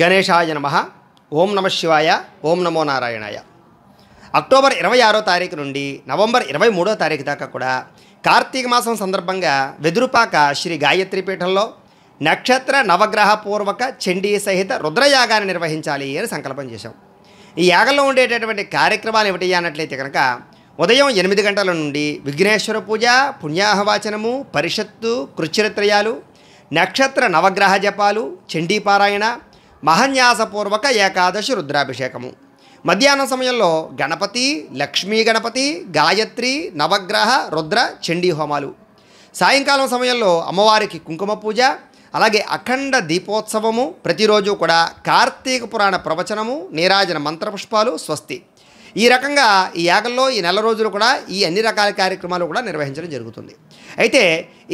గణేశాయ నమ ఓం నమ శివాయ ఓం నమో నారాయణాయ అక్టోబర్ ఇరవై ఆరో తారీఖు నుండి నవంబర్ ఇరవై మూడో తారీఖు దాకా కూడా కార్తీక మాసం సందర్భంగా వెదురుపాక శ్రీ గాయత్రి పీఠంలో నక్షత్ర నవగ్రహ పూర్వక చండీ సహిత రుద్రయాగాన్ని నిర్వహించాలి అని సంకల్పం చేశాం ఈ యాగంలో ఉండేటటువంటి కార్యక్రమాలు ఏమిటి అన్నట్లయితే కనుక ఉదయం ఎనిమిది గంటల నుండి విఘ్నేశ్వర పూజ పుణ్యాహవాచనము పరిషత్తు కృచ్చరిత్రయాలు నక్షత్ర నవగ్రహ జపాలు చండీపారాయణ మహన్యాసపూర్వక ఏకాదశి రుద్రాభిషేకము మధ్యాహ్నం సమయంలో గణపతి లక్ష్మీ గణపతి గాయత్రి నవగ్రహ రుద్ర చండీ హోమాలు సాయంకాలం సమయంలో అమ్మవారికి కుంకుమ పూజ అలాగే అఖండ దీపోత్సవము ప్రతిరోజు కూడా కార్తీక పురాణ ప్రవచనము నీరాజన మంత్రపుష్పాలు స్వస్తి ఈ రకంగా ఈ యాగల్లో ఈ నెల రోజులు కూడా ఈ అన్ని రకాల కార్యక్రమాలు కూడా నిర్వహించడం జరుగుతుంది అయితే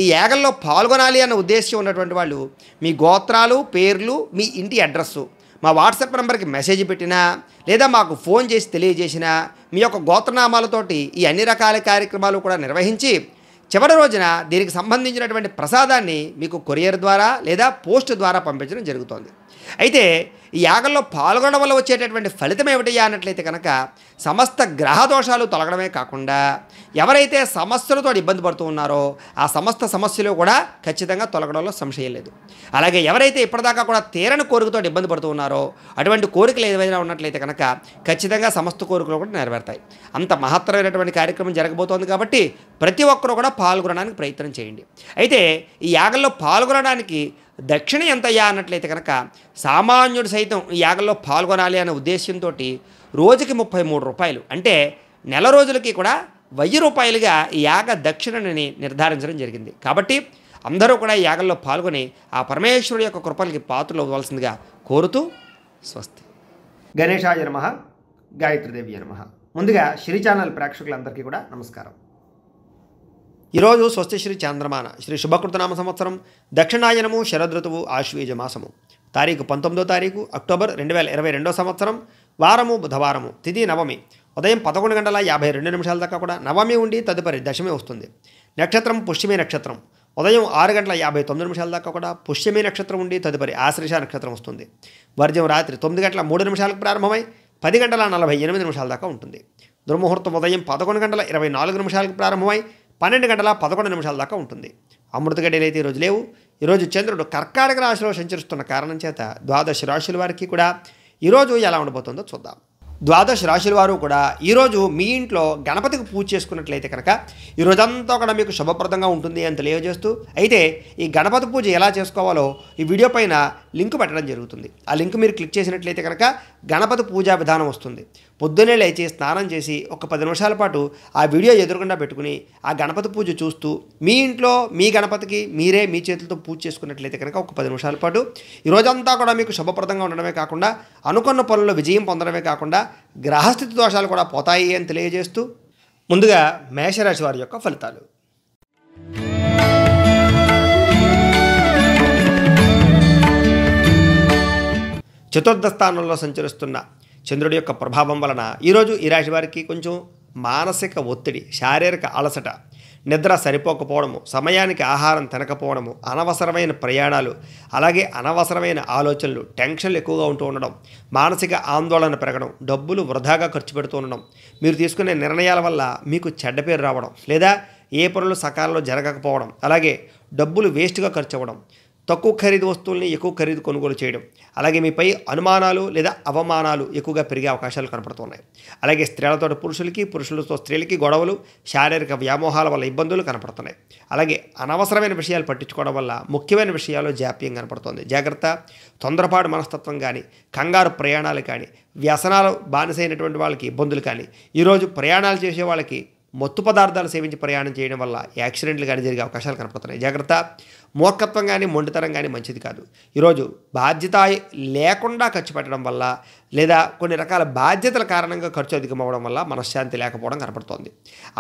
ఈ యాగల్లో పాల్గొనాలి అన్న ఉద్దేశం ఉన్నటువంటి వాళ్ళు మీ గోత్రాలు పేర్లు మీ ఇంటి అడ్రస్సు మా వాట్సాప్ నెంబర్కి మెసేజ్ పెట్టినా లేదా మాకు ఫోన్ చేసి తెలియజేసినా మీ యొక్క గోత్రనామాలతోటి ఈ అన్ని రకాల కార్యక్రమాలు కూడా నిర్వహించి చివరి రోజున దీనికి సంబంధించినటువంటి ప్రసాదాన్ని మీకు కొరియర్ ద్వారా లేదా పోస్ట్ ద్వారా పంపించడం జరుగుతోంది అయితే ఈ యాగంలో పాల్గొనడం వల్ల వచ్చేటటువంటి ఫలితం ఏమిటయ్యా అన్నట్లయితే కనుక సమస్త గ్రహ దోషాలు తొలగడమే కాకుండా ఎవరైతే సమస్యలతో ఇబ్బంది పడుతూ ఉన్నారో ఆ సమస్త సమస్యలు కూడా ఖచ్చితంగా తొలగడంలో సంశయం లేదు అలాగే ఎవరైతే ఇప్పటిదాకా కూడా తీరని కోరికతో ఇబ్బంది పడుతూ ఉన్నారో అటువంటి కోరికలు ఏదైనా ఉన్నట్లయితే కనుక ఖచ్చితంగా సమస్త కోరికలు కూడా నెరవేరుతాయి అంత మహత్తరమైనటువంటి కార్యక్రమం జరగబోతోంది కాబట్టి ప్రతి ఒక్కరూ కూడా పాల్గొనడానికి ప్రయత్నం చేయండి అయితే ఈ యాగంలో పాల్గొనడానికి దక్షిణ ఎంతయ్యా అన్నట్లయితే కనుక సామాన్యుడు సైతం ఈ యాగంలో పాల్గొనాలి అనే ఉద్దేశంతో రోజుకి ముప్పై మూడు రూపాయలు అంటే నెల రోజులకి కూడా వెయ్యి రూపాయలుగా యాగ దక్షిణని నిర్ధారించడం జరిగింది కాబట్టి అందరూ కూడా ఈ యాగంలో పాల్గొని ఆ పరమేశ్వరుడు యొక్క కృపలకి పాత్రలు అవ్వాల్సిందిగా కోరుతూ స్వస్తి గణేశాయ నమ గాయత్రిదేవి నమ ముందుగా శ్రీ ఛానల్ ప్రేక్షకులందరికీ కూడా నమస్కారం ఈరోజు స్వస్తి శ్రీ చాంద్రమాన శ్రీ శుభకృతనామ సంవత్సరం దక్షిణాయనము శరదృతువు ఆశ్వీజ మాసము తారీఖు పంతొమ్మిదో తారీఖు అక్టోబర్ రెండు వేల ఇరవై రెండో సంవత్సరం వారము బుధవారము తిది నవమి ఉదయం పదకొండు గంటల యాభై రెండు నిమిషాల దాకా కూడా నవమి ఉండి తదుపరి దశమి వస్తుంది నక్షత్రం పుష్యమే నక్షత్రం ఉదయం ఆరు గంటల యాభై తొమ్మిది నిమిషాల దాకా కూడా పుష్యమే నక్షత్రం ఉండి తదుపరి ఆశ్లేష నక్షత్రం వస్తుంది వర్జం రాత్రి తొమ్మిది గంటల మూడు నిమిషాలకు ప్రారంభమై పది గంటల నలభై ఎనిమిది నిమిషాల దాకా ఉంటుంది దుర్ముహూర్తం ఉదయం పదకొండు గంటల ఇరవై నాలుగు నిమిషాలకు ప్రారంభమై పన్నెండు గంటల పదకొండు నిమిషాల దాకా ఉంటుంది అమృత గడియలు అయితే ఈరోజు లేవు ఈరోజు చంద్రుడు కర్కాటక రాశిలో సంచరిస్తున్న కారణం చేత ద్వాదశ రాశుల వారికి కూడా ఈరోజు ఎలా ఉండబోతుందో చూద్దాం ద్వాదశ రాశుల వారు కూడా ఈరోజు మీ ఇంట్లో గణపతికి పూజ చేసుకున్నట్లయితే కనుక ఈ కూడా మీకు శుభప్రదంగా ఉంటుంది అని తెలియజేస్తూ అయితే ఈ గణపతి పూజ ఎలా చేసుకోవాలో ఈ వీడియో పైన లింక్ పెట్టడం జరుగుతుంది ఆ లింక్ మీరు క్లిక్ చేసినట్లయితే కనుక గణపతి పూజా విధానం వస్తుంది పొద్దునే లేచి స్నానం చేసి ఒక పది నిమిషాల పాటు ఆ వీడియో ఎదురకుండా పెట్టుకుని ఆ గణపతి పూజ చూస్తూ మీ ఇంట్లో మీ గణపతికి మీరే మీ చేతులతో పూజ చేసుకున్నట్లయితే కనుక ఒక పది నిమిషాల పాటు ఈరోజంతా కూడా మీకు శుభప్రదంగా ఉండడమే కాకుండా అనుకున్న పనుల్లో విజయం పొందడమే కాకుండా గ్రహస్థితి దోషాలు కూడా పోతాయి అని తెలియజేస్తూ ముందుగా మేషరాశి వారి యొక్క ఫలితాలు చతుర్థ స్థానంలో సంచరిస్తున్న చంద్రుడి యొక్క ప్రభావం వలన ఈరోజు ఈ రాశి వారికి కొంచెం మానసిక ఒత్తిడి శారీరక అలసట నిద్ర సరిపోకపోవడము సమయానికి ఆహారం తినకపోవడము అనవసరమైన ప్రయాణాలు అలాగే అనవసరమైన ఆలోచనలు టెన్షన్లు ఎక్కువగా ఉంటూ ఉండడం మానసిక ఆందోళన పెరగడం డబ్బులు వృధాగా ఖర్చు పెడుతూ ఉండడం మీరు తీసుకునే నిర్ణయాల వల్ల మీకు చెడ్డ పేరు రావడం లేదా ఏ పనులు సకాలంలో జరగకపోవడం అలాగే డబ్బులు వేస్ట్గా ఖర్చు అవ్వడం తక్కువ ఖరీదు వస్తువుల్ని ఎక్కువ ఖరీదు కొనుగోలు చేయడం అలాగే మీపై అనుమానాలు లేదా అవమానాలు ఎక్కువగా పెరిగే అవకాశాలు కనపడుతున్నాయి అలాగే స్త్రీలతో పురుషులకి పురుషులతో స్త్రీలకి గొడవలు శారీరక వ్యామోహాల వల్ల ఇబ్బందులు కనపడుతున్నాయి అలాగే అనవసరమైన విషయాలు పట్టించుకోవడం వల్ల ముఖ్యమైన విషయాలు జాప్యం కనపడుతుంది జాగ్రత్త తొందరపాటు మనస్తత్వం కానీ కంగారు ప్రయాణాలు కానీ వ్యసనాలు బానిసైనటువంటి వాళ్ళకి ఇబ్బందులు కానీ ఈరోజు ప్రయాణాలు చేసే వాళ్ళకి మత్తు పదార్థాలు సేవించి ప్రయాణం చేయడం వల్ల యాక్సిడెంట్లు కానీ జరిగే అవకాశాలు కనపడుతున్నాయి జాగ్రత్త మూర్ఖత్వం కానీ మొండితనం కానీ మంచిది కాదు ఈరోజు బాధ్యత లేకుండా ఖర్చు పెట్టడం వల్ల లేదా కొన్ని రకాల బాధ్యతల కారణంగా ఖర్చు అధికమవడం వల్ల మనశ్శాంతి లేకపోవడం కనపడుతోంది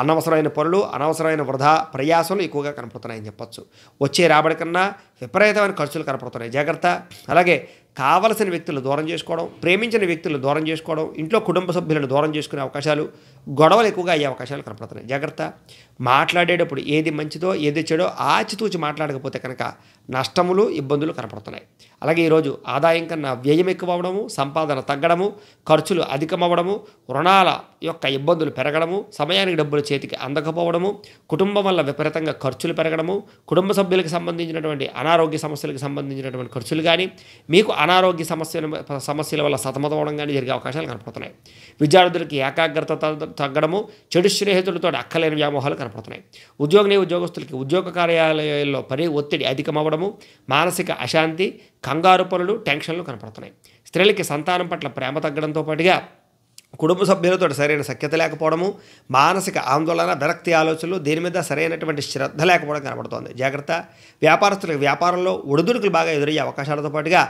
అనవసరమైన పనులు అనవసరమైన వృధా ప్రయాసాలు ఎక్కువగా కనపడుతున్నాయని చెప్పొచ్చు వచ్చే రాబడి కన్నా విపరీతమైన ఖర్చులు కనపడుతున్నాయి జాగ్రత్త అలాగే కావలసిన వ్యక్తులను దూరం చేసుకోవడం ప్రేమించిన వ్యక్తులను దూరం చేసుకోవడం ఇంట్లో కుటుంబ సభ్యులను దూరం చేసుకునే అవకాశాలు గొడవలు ఎక్కువగా అయ్యే అవకాశాలు కనపడుతున్నాయి జాగ్రత్త మాట్లాడేటప్పుడు ఏది మంచిదో ఏది చెడో ఆచితూచి మాట్లాడకపోతే కనుక నష్టములు ఇబ్బందులు కనపడుతున్నాయి అలాగే ఈరోజు ఆదాయం కన్నా వ్యయం ఎక్కువ అవడము సంపాదన తగ్గడము ఖర్చులు అధికమవ్వడము రుణాల యొక్క ఇబ్బందులు పెరగడము సమయానికి డబ్బులు చేతికి అందకపోవడము కుటుంబం వల్ల విపరీతంగా ఖర్చులు పెరగడము కుటుంబ సభ్యులకు సంబంధించినటువంటి అనారోగ్య సమస్యలకు సంబంధించినటువంటి ఖర్చులు కానీ మీకు అనారోగ్య సమస్యల సమస్యల వల్ల సతమతమవడం కానీ జరిగే అవకాశాలు కనపడుతున్నాయి విద్యార్థులకి ఏకాగ్రత తగ్గడము చెడు స్నేహితులతో అక్కలేని వ్యామోహాలు కనపడుతున్నాయి ఉద్యోగిని ఉద్యోగస్తులకి ఉద్యోగ కార్యాలయాల్లో పని ఒత్తిడి అధికమవ్వడము మానసిక అశాంతి కంగారు పనులు టెన్షన్లు కనపడుతున్నాయి స్త్రీలకి సంతానం పట్ల ప్రేమ తగ్గడంతో పాటుగా కుటుంబ సభ్యులతో సరైన సఖ్యత లేకపోవడము మానసిక ఆందోళన విరక్తి ఆలోచనలు దీని మీద సరైనటువంటి శ్రద్ధ లేకపోవడం కనబడుతోంది జాగ్రత్త వ్యాపారస్తులకు వ్యాపారంలో ఒడిదుడుకులు బాగా ఎదురయ్యే అవకాశాలతో పాటుగా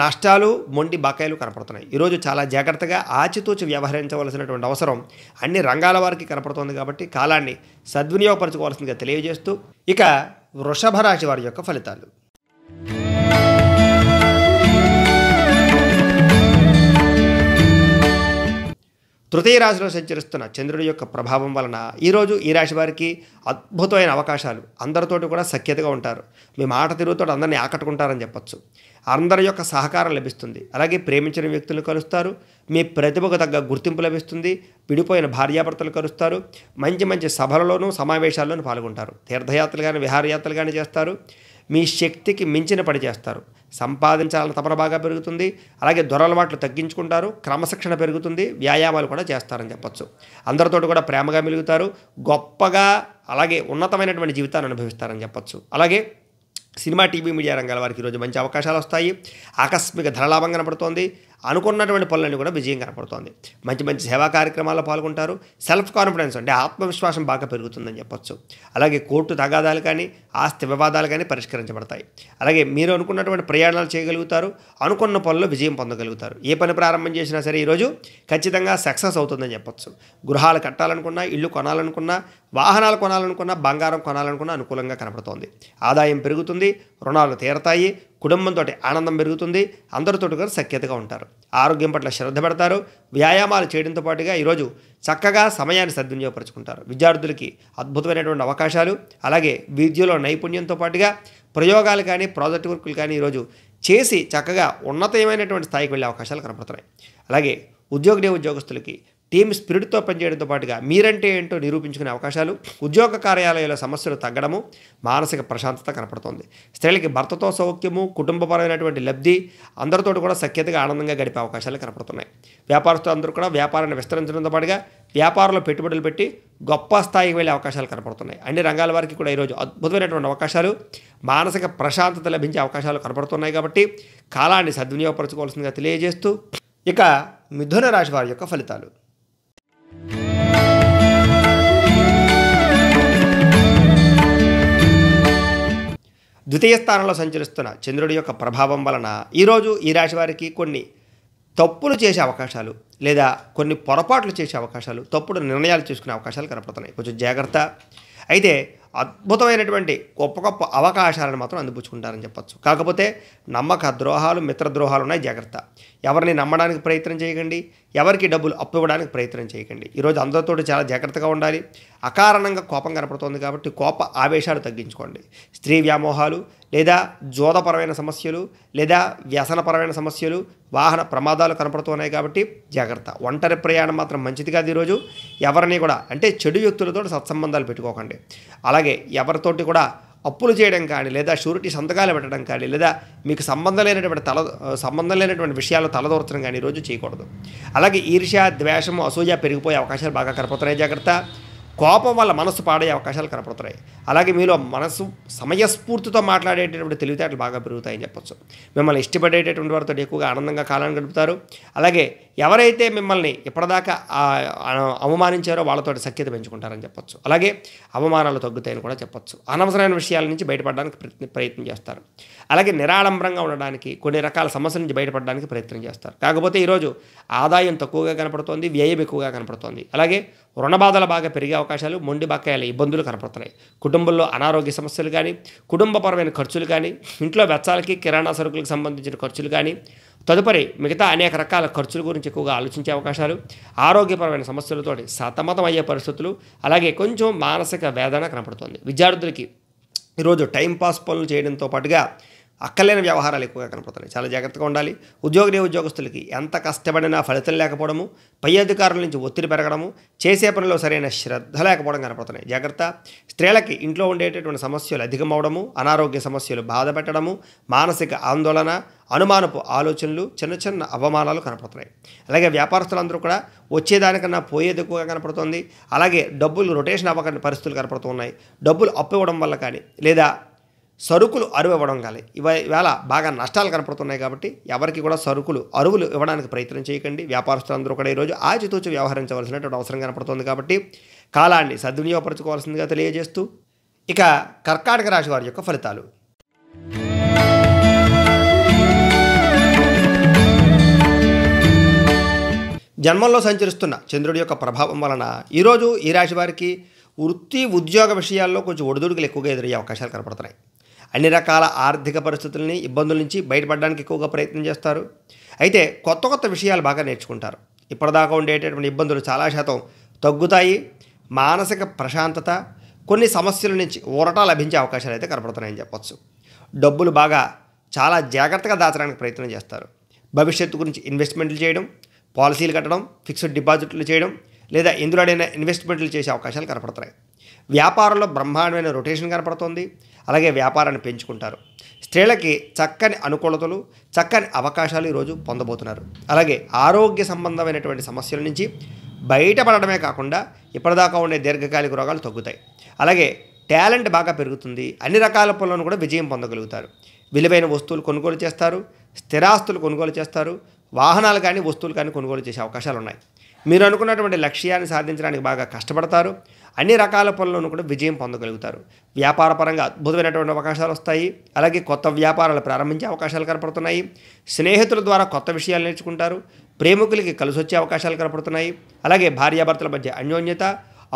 నష్టాలు మొండి బకాయిలు కనపడుతున్నాయి ఈరోజు చాలా జాగ్రత్తగా ఆచితూచి వ్యవహరించవలసినటువంటి అవసరం అన్ని రంగాల వారికి కనపడుతోంది కాబట్టి కాలాన్ని సద్వినియోగపరచుకోవాల్సిందిగా తెలియజేస్తూ ఇక వృషభ రాశి వారి యొక్క ఫలితాలు తృతీయ రాశిలో సంచరిస్తున్న చంద్రుడి యొక్క ప్రభావం వలన ఈరోజు ఈ రాశి వారికి అద్భుతమైన అవకాశాలు అందరితోటి కూడా సఖ్యతగా ఉంటారు మీ మాట తిరుగుతో అందరినీ ఆకట్టుకుంటారని చెప్పచ్చు అందరి యొక్క సహకారం లభిస్తుంది అలాగే ప్రేమించిన వ్యక్తులు కలుస్తారు మీ ప్రతిభకు తగ్గ గుర్తింపు లభిస్తుంది విడిపోయిన భార్యాభర్తలు కలుస్తారు మంచి మంచి సభలలోనూ సమావేశాల్లోనూ పాల్గొంటారు తీర్థయాత్రలు కానీ విహారయాత్రలు కానీ చేస్తారు మీ శక్తికి మించిన పని చేస్తారు సంపాదించాలని తపన బాగా పెరుగుతుంది అలాగే దొరలవాట్లు తగ్గించుకుంటారు క్రమశిక్షణ పెరుగుతుంది వ్యాయామాలు కూడా చేస్తారని చెప్పచ్చు అందరితోటి కూడా ప్రేమగా మెలుగుతారు గొప్పగా అలాగే ఉన్నతమైనటువంటి జీవితాన్ని అనుభవిస్తారని చెప్పచ్చు అలాగే సినిమా టీవీ మీడియా రంగాల వారికి ఈరోజు మంచి అవకాశాలు వస్తాయి ఆకస్మిక ధనలాభం కనబడుతోంది అనుకున్నటువంటి పనులన్నీ కూడా విజయం కనపడుతోంది మంచి మంచి సేవా కార్యక్రమాల్లో పాల్గొంటారు సెల్ఫ్ కాన్ఫిడెన్స్ అంటే ఆత్మవిశ్వాసం బాగా పెరుగుతుందని చెప్పొచ్చు అలాగే కోర్టు తగాదాలు కానీ ఆస్తి వివాదాలు కానీ పరిష్కరించబడతాయి అలాగే మీరు అనుకున్నటువంటి ప్రయాణాలు చేయగలుగుతారు అనుకున్న పనుల్లో విజయం పొందగలుగుతారు ఏ పని ప్రారంభం చేసినా సరే ఈరోజు ఖచ్చితంగా సక్సెస్ అవుతుందని చెప్పొచ్చు గృహాలు కట్టాలనుకున్నా ఇల్లు కొనాలనుకున్నా వాహనాలు కొనాలనుకున్నా బంగారం కొనాలనుకున్నా అనుకూలంగా కనపడుతోంది ఆదాయం పెరుగుతుంది రుణాలు తీరతాయి కుటుంబంతో ఆనందం పెరుగుతుంది అందరితో కూడా సఖ్యతగా ఉంటారు ఆరోగ్యం పట్ల శ్రద్ధ పెడతారు వ్యాయామాలు చేయడంతో పాటుగా ఈరోజు చక్కగా సమయాన్ని సద్వినియోగపరచుకుంటారు విద్యార్థులకి అద్భుతమైనటువంటి అవకాశాలు అలాగే విద్యలో నైపుణ్యంతో పాటుగా ప్రయోగాలు కానీ ప్రాజెక్ట్ వర్కులు కానీ ఈరోజు చేసి చక్కగా ఉన్నతమైనటువంటి స్థాయికి వెళ్ళే అవకాశాలు కనపడుతున్నాయి అలాగే ఉద్యోగ ఉద్యోగస్తులకి టీమ్ స్పిరిట్తో పనిచేయడంతో పాటుగా మీరంటే ఏంటో నిరూపించుకునే అవకాశాలు ఉద్యోగ కార్యాలయాల సమస్యలు తగ్గడము మానసిక ప్రశాంతత కనపడుతోంది స్త్రీలకి భర్తతో సౌఖ్యము కుటుంబపరమైనటువంటి లబ్ధి అందరితో కూడా సఖ్యతగా ఆనందంగా గడిపే అవకాశాలు కనపడుతున్నాయి వ్యాపారస్తులు అందరూ కూడా వ్యాపారాన్ని విస్తరించడంతో పాటుగా వ్యాపారంలో పెట్టుబడులు పెట్టి గొప్ప స్థాయికి వెళ్ళే అవకాశాలు కనపడుతున్నాయి అన్ని రంగాల వారికి కూడా ఈరోజు అద్భుతమైనటువంటి అవకాశాలు మానసిక ప్రశాంతత లభించే అవకాశాలు కనపడుతున్నాయి కాబట్టి కాలాన్ని సద్వినియోగపరచుకోవాల్సిందిగా తెలియజేస్తూ ఇక మిథున రాశి వారి యొక్క ఫలితాలు ద్వితీయ స్థానంలో సంచరిస్తున్న చంద్రుడి యొక్క ప్రభావం వలన ఈరోజు ఈ రాశి వారికి కొన్ని తప్పులు చేసే అవకాశాలు లేదా కొన్ని పొరపాట్లు చేసే అవకాశాలు తప్పుడు నిర్ణయాలు చేసుకునే అవకాశాలు కనపడుతున్నాయి కొంచెం జాగ్రత్త అయితే అద్భుతమైనటువంటి గొప్ప గొప్ప అవకాశాలను మాత్రం అందిపుచ్చుకుంటారని చెప్పచ్చు కాకపోతే నమ్మక ద్రోహాలు మిత్రద్రోహాలు ఉన్నాయి జాగ్రత్త ఎవరిని నమ్మడానికి ప్రయత్నం చేయకండి ఎవరికి డబ్బులు అప్పు ఇవ్వడానికి ప్రయత్నం చేయకండి ఈరోజు అందరితో చాలా జాగ్రత్తగా ఉండాలి అకారణంగా కోపం కనపడుతోంది కాబట్టి కోప ఆవేశాలు తగ్గించుకోండి స్త్రీ వ్యామోహాలు లేదా జోదపరమైన సమస్యలు లేదా వ్యసనపరమైన సమస్యలు వాహన ప్రమాదాలు కనపడుతున్నాయి కాబట్టి జాగ్రత్త ఒంటరి ప్రయాణం మాత్రం మంచిది కాదు ఈరోజు ఎవరిని కూడా అంటే చెడు వ్యక్తులతో సత్సంబంధాలు పెట్టుకోకండి అలాగే ఎవరితోటి కూడా అప్పులు చేయడం కానీ లేదా షూరిటీ సంతకాలు పెట్టడం కానీ లేదా మీకు సంబంధం లేనటువంటి తల సంబంధం లేనటువంటి విషయాలు తలదూర్చడం కానీ ఈరోజు చేయకూడదు అలాగే ఈర్ష్య ద్వేషము అసూయ పెరిగిపోయే అవకాశాలు బాగా కనపడుతున్నాయి జాగ్రత్త కోపం వల్ల మనసు పాడే అవకాశాలు కనపడుతున్నాయి అలాగే మీలో మనసు సమయస్ఫూర్తితో మాట్లాడేటటువంటి తెలివితేటలు బాగా పెరుగుతాయని చెప్పచ్చు మిమ్మల్ని ఇష్టపడేటటువంటి వారితో ఎక్కువగా ఆనందంగా కాలాన్ని గడుపుతారు అలాగే ఎవరైతే మిమ్మల్ని ఇప్పటిదాకా అవమానించారో వాళ్ళతో సఖ్యత పెంచుకుంటారని చెప్పొచ్చు అలాగే అవమానాలు తగ్గుతాయని కూడా చెప్పొచ్చు అనవసరమైన విషయాల నుంచి బయటపడడానికి ప్రయత్నం చేస్తారు అలాగే నిరాడంబరంగా ఉండడానికి కొన్ని రకాల సమస్యల నుంచి బయటపడడానికి ప్రయత్నం చేస్తారు కాకపోతే ఈరోజు ఆదాయం తక్కువగా కనపడుతోంది వ్యయం ఎక్కువగా కనపడుతోంది అలాగే రుణబాధలు బాగా పెరిగే అవకాశాలు మొండి బకాయాల ఇబ్బందులు కనపడుతున్నాయి కుటుంబంలో అనారోగ్య సమస్యలు కానీ కుటుంబపరమైన ఖర్చులు కానీ ఇంట్లో వెచ్చాలకి కిరాణా సరుకులకు సంబంధించిన ఖర్చులు కానీ తదుపరి మిగతా అనేక రకాల ఖర్చుల గురించి ఎక్కువగా ఆలోచించే అవకాశాలు ఆరోగ్యపరమైన సమస్యలతో సతమతం అయ్యే పరిస్థితులు అలాగే కొంచెం మానసిక వేదన కనపడుతుంది విద్యార్థులకి ఈరోజు టైంపాస్ పనులు చేయడంతో పాటుగా అక్కలేని వ్యవహారాలు ఎక్కువగా కనపడుతున్నాయి చాలా జాగ్రత్తగా ఉండాలి ఉద్యోగ ఉద్యోగస్తులకి ఎంత కష్టపడినా ఫలితం లేకపోవడము పై అధికారుల నుంచి ఒత్తిడి పెరగడము చేసే పనిలో సరైన శ్రద్ధ లేకపోవడం కనపడుతున్నాయి జాగ్రత్త స్త్రీలకి ఇంట్లో ఉండేటటువంటి సమస్యలు అధికమవడము అనారోగ్య సమస్యలు బాధ పెట్టడము మానసిక ఆందోళన అనుమానపు ఆలోచనలు చిన్న చిన్న అవమానాలు కనపడుతున్నాయి అలాగే వ్యాపారస్తులందరూ కూడా వచ్చేదానికన్నా పోయేది ఎక్కువగా కనపడుతుంది అలాగే డబ్బులు రొటేషన్ అవ్వకని పరిస్థితులు కనపడుతున్నాయి డబ్బులు అప్పు ఇవ్వడం వల్ల కానీ లేదా సరుకులు అరువు ఇవ్వడం కానీ ఇవాళ బాగా నష్టాలు కనపడుతున్నాయి కాబట్టి ఎవరికి కూడా సరుకులు అరువులు ఇవ్వడానికి ప్రయత్నం చేయకండి వ్యాపారస్తులందరూ కూడా ఈరోజు ఆచితూచి వ్యవహరించవలసినటువంటి అవసరం కనపడుతుంది కాబట్టి కాలాన్ని సద్వినియోగపరచుకోవాల్సిందిగా తెలియజేస్తూ ఇక కర్కాటక రాశి వారి యొక్క ఫలితాలు జన్మంలో సంచరిస్తున్న చంద్రుడి యొక్క ప్రభావం వలన ఈరోజు ఈ రాశి వారికి వృత్తి ఉద్యోగ విషయాల్లో కొంచెం ఒడిదుడుకులు ఎక్కువగా ఎదురయ్యే అవకాశాలు కనపడుతున్నాయి అన్ని రకాల ఆర్థిక పరిస్థితుల్ని ఇబ్బందుల నుంచి బయటపడడానికి ఎక్కువగా ప్రయత్నం చేస్తారు అయితే కొత్త కొత్త విషయాలు బాగా నేర్చుకుంటారు ఇప్పటిదాకా ఉండేటటువంటి ఇబ్బందులు చాలా శాతం తగ్గుతాయి మానసిక ప్రశాంతత కొన్ని సమస్యల నుంచి ఊరట లభించే అవకాశాలు అయితే కనపడుతున్నాయని చెప్పచ్చు డబ్బులు బాగా చాలా జాగ్రత్తగా దాచడానికి ప్రయత్నం చేస్తారు భవిష్యత్తు గురించి ఇన్వెస్ట్మెంట్లు చేయడం పాలసీలు కట్టడం ఫిక్స్డ్ డిపాజిట్లు చేయడం లేదా ఇందులోడైన ఇన్వెస్ట్మెంట్లు చేసే అవకాశాలు కనపడుతున్నాయి వ్యాపారంలో బ్రహ్మాండమైన రొటేషన్ కనపడుతుంది అలాగే వ్యాపారాన్ని పెంచుకుంటారు స్త్రీలకి చక్కని అనుకూలతలు చక్కని అవకాశాలు ఈరోజు పొందబోతున్నారు అలాగే ఆరోగ్య సంబంధమైనటువంటి సమస్యల నుంచి బయటపడటమే కాకుండా ఇప్పటిదాకా ఉండే దీర్ఘకాలిక రోగాలు తగ్గుతాయి అలాగే టాలెంట్ బాగా పెరుగుతుంది అన్ని రకాల పనులను కూడా విజయం పొందగలుగుతారు విలువైన వస్తువులు కొనుగోలు చేస్తారు స్థిరాస్తులు కొనుగోలు చేస్తారు వాహనాలు కానీ వస్తువులు కానీ కొనుగోలు చేసే అవకాశాలు ఉన్నాయి మీరు అనుకున్నటువంటి లక్ష్యాన్ని సాధించడానికి బాగా కష్టపడతారు అన్ని రకాల పనుల్లోనూ కూడా విజయం పొందగలుగుతారు వ్యాపార పరంగా అద్భుతమైనటువంటి అవకాశాలు వస్తాయి అలాగే కొత్త వ్యాపారాలు ప్రారంభించే అవకాశాలు కనపడుతున్నాయి స్నేహితుల ద్వారా కొత్త విషయాలు నేర్చుకుంటారు ప్రేమికులకి కలిసి వచ్చే అవకాశాలు కనపడుతున్నాయి అలాగే భార్యాభర్తల మధ్య అన్యోన్యత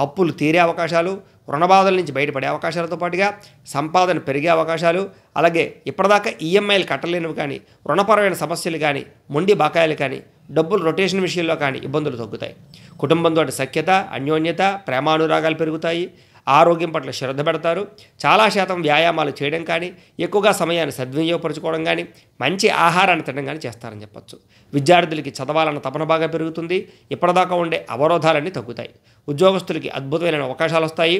అప్పులు తీరే అవకాశాలు రుణబాధల నుంచి బయటపడే అవకాశాలతో పాటుగా సంపాదన పెరిగే అవకాశాలు అలాగే ఇప్పటిదాకా ఈఎంఐలు కట్టలేనివి కానీ రుణపరమైన సమస్యలు కానీ మొండి బకాయిలు కానీ డబ్బులు రొటేషన్ విషయంలో కానీ ఇబ్బందులు తగ్గుతాయి కుటుంబంతో సఖ్యత అన్యోన్యత ప్రేమానురాగాలు పెరుగుతాయి ఆరోగ్యం పట్ల శ్రద్ధ పెడతారు చాలా శాతం వ్యాయామాలు చేయడం కానీ ఎక్కువగా సమయాన్ని సద్వినియోగపరచుకోవడం కానీ మంచి ఆహారాన్ని తినడం కానీ చేస్తారని చెప్పచ్చు విద్యార్థులకి చదవాలన్న తపన బాగా పెరుగుతుంది ఇప్పటిదాకా ఉండే అవరోధాలన్నీ తగ్గుతాయి ఉద్యోగస్తులకి అద్భుతమైన అవకాశాలు వస్తాయి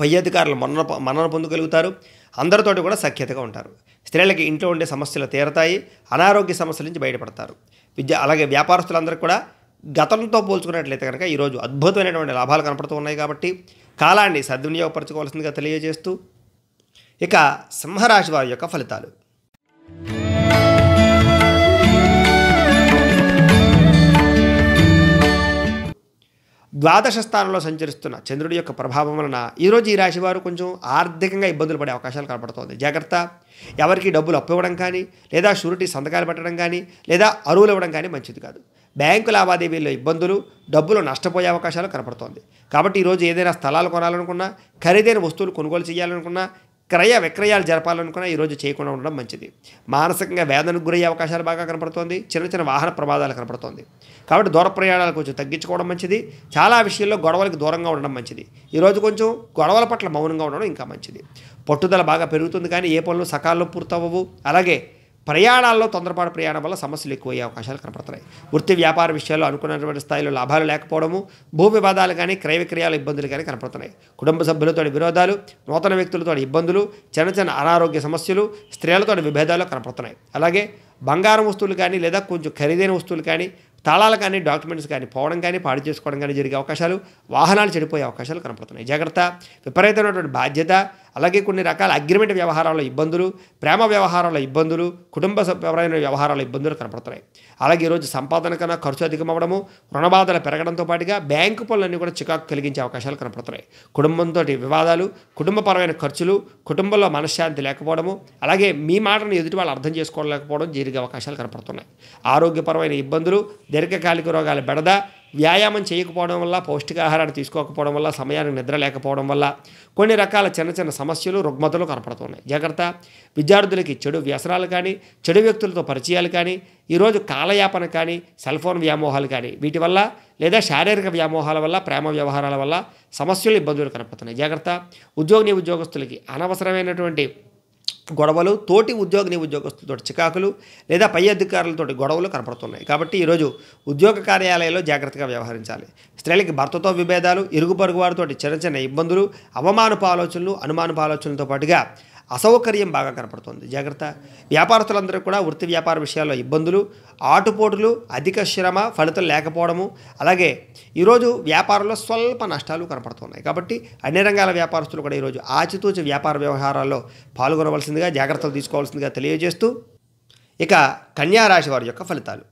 పై అధికారులు మన్నన మన్నన పొందగలుగుతారు అందరితోటి కూడా సఖ్యతగా ఉంటారు స్త్రీలకి ఇంట్లో ఉండే సమస్యలు తీరతాయి అనారోగ్య సమస్యల నుంచి బయటపడతారు విద్య అలాగే వ్యాపారస్తులందరికీ కూడా గతంతో పోల్చుకున్నట్లయితే కనుక ఈరోజు అద్భుతమైనటువంటి లాభాలు కనపడుతూ ఉన్నాయి కాబట్టి కాలాన్ని సద్వినియోగపరచుకోవాల్సిందిగా తెలియజేస్తూ ఇక సింహరాశి వారి యొక్క ఫలితాలు ద్వాదశ స్థానంలో సంచరిస్తున్న చంద్రుడి యొక్క ప్రభావం వలన ఈరోజు ఈ రాశి వారు కొంచెం ఆర్థికంగా ఇబ్బందులు పడే అవకాశాలు కనపడుతోంది జాగ్రత్త ఎవరికి డబ్బులు అప్పివ్వడం కానీ లేదా షూరిటీ సంతకాలు పెట్టడం కానీ లేదా అరువులు ఇవ్వడం కానీ మంచిది కాదు బ్యాంకు లావాదేవీల్లో ఇబ్బందులు డబ్బులు నష్టపోయే అవకాశాలు కనపడుతోంది కాబట్టి ఈరోజు ఏదైనా స్థలాలు కొనాలనుకున్నా ఖరీదైన వస్తువులు కొనుగోలు చేయాలనుకున్నా క్రయ విక్రయాలు జరపాలనుకున్నా ఈరోజు చేయకుండా ఉండడం మంచిది మానసికంగా వేదనకు గురయ్యే అవకాశాలు బాగా కనపడుతోంది చిన్న చిన్న వాహన ప్రమాదాలు కనపడుతోంది కాబట్టి దూర ప్రయాణాలు కొంచెం తగ్గించుకోవడం మంచిది చాలా విషయాల్లో గొడవలకు దూరంగా ఉండడం మంచిది ఈరోజు కొంచెం గొడవల పట్ల మౌనంగా ఉండడం ఇంకా మంచిది పట్టుదల బాగా పెరుగుతుంది కానీ ఏ పనులు సకాలంలో పూర్తవ్వవు అలాగే ప్రయాణాల్లో తొందరపాటు ప్రయాణం వల్ల సమస్యలు ఎక్కువయ్యే అవకాశాలు కనపడుతున్నాయి వృత్తి వ్యాపార విషయాల్లో అనుకున్నటువంటి స్థాయిలో లాభాలు లేకపోవడము భూ వివాదాలు కానీ క్రయ విక్రయాల ఇబ్బందులు కానీ కనపడుతున్నాయి కుటుంబ సభ్యులతో వినోదాలు నూతన వ్యక్తులతో ఇబ్బందులు చిన్న చిన్న అనారోగ్య సమస్యలు స్త్రీలతో విభేదాలు కనపడుతున్నాయి అలాగే బంగారం వస్తువులు కానీ లేదా కొంచెం ఖరీదైన వస్తువులు కానీ తాళాలు కానీ డాక్యుమెంట్స్ కానీ పోవడం కానీ పాడు చేసుకోవడం కానీ జరిగే అవకాశాలు వాహనాలు చెడిపోయే అవకాశాలు కనపడుతున్నాయి జాగ్రత్త విపరీతమైనటువంటి బాధ్యత అలాగే కొన్ని రకాల అగ్రిమెంట్ వ్యవహారాల ఇబ్బందులు ప్రేమ వ్యవహారాల ఇబ్బందులు కుటుంబ పరమైన వ్యవహారాల ఇబ్బందులు కనపడుతున్నాయి అలాగే ఈరోజు సంపాదన కన్నా ఖర్చు అధికమవడము రుణబాధలు పెరగడంతో పాటుగా బ్యాంకు పనులన్నీ కూడా చికాకు కలిగించే అవకాశాలు కనపడుతున్నాయి కుటుంబంతో వివాదాలు కుటుంబపరమైన ఖర్చులు కుటుంబంలో మనశ్శాంతి లేకపోవడము అలాగే మీ మాటను ఎదుటి వాళ్ళు అర్థం చేసుకోలేకపోవడం జరిగే అవకాశాలు కనపడుతున్నాయి ఆరోగ్యపరమైన ఇబ్బందులు దీర్ఘకాలిక రోగాలు బెడద వ్యాయామం చేయకపోవడం వల్ల పౌష్టికాహారాన్ని తీసుకోకపోవడం వల్ల సమయానికి నిద్ర లేకపోవడం వల్ల కొన్ని రకాల చిన్న చిన్న సమస్యలు రుగ్మతలు కనపడుతున్నాయి జాగ్రత్త విద్యార్థులకి చెడు వ్యసనాలు కానీ చెడు వ్యక్తులతో పరిచయాలు కానీ ఈరోజు కాలయాపన కానీ సెల్ ఫోన్ వ్యామోహాలు కానీ వీటి వల్ల లేదా శారీరక వ్యామోహాల వల్ల ప్రేమ వ్యవహారాల వల్ల సమస్యలు ఇబ్బందులు కనపడుతున్నాయి జాగ్రత్త ఉద్యోగ ఉద్యోగస్తులకి అనవసరమైనటువంటి గొడవలు తోటి ఉద్యోగిని ఉద్యోగస్తులతో చికాకులు లేదా పై అధికారులతో గొడవలు కనపడుతున్నాయి కాబట్టి ఈరోజు ఉద్యోగ కార్యాలయంలో జాగ్రత్తగా వ్యవహరించాలి స్త్రీలకి భర్తతో విభేదాలు ఇరుగు పొరుగు వారితో చిన్న చిన్న ఇబ్బందులు అవమానపు ఆలోచనలు అనుమానపు ఆలోచనలతో పాటుగా అసౌకర్యం బాగా కనపడుతుంది జాగ్రత్త వ్యాపారస్తులందరూ కూడా వృత్తి వ్యాపార విషయాల్లో ఇబ్బందులు ఆటుపోటులు అధిక శ్రమ ఫలితం లేకపోవడము అలాగే ఈరోజు వ్యాపారంలో స్వల్ప నష్టాలు కనపడుతున్నాయి కాబట్టి అన్ని రంగాల వ్యాపారస్తులు కూడా ఈరోజు ఆచితూచి వ్యాపార వ్యవహారాల్లో పాల్గొనవలసిందిగా జాగ్రత్తలు తీసుకోవాల్సిందిగా తెలియజేస్తూ ఇక కన్యారాశి వారి యొక్క ఫలితాలు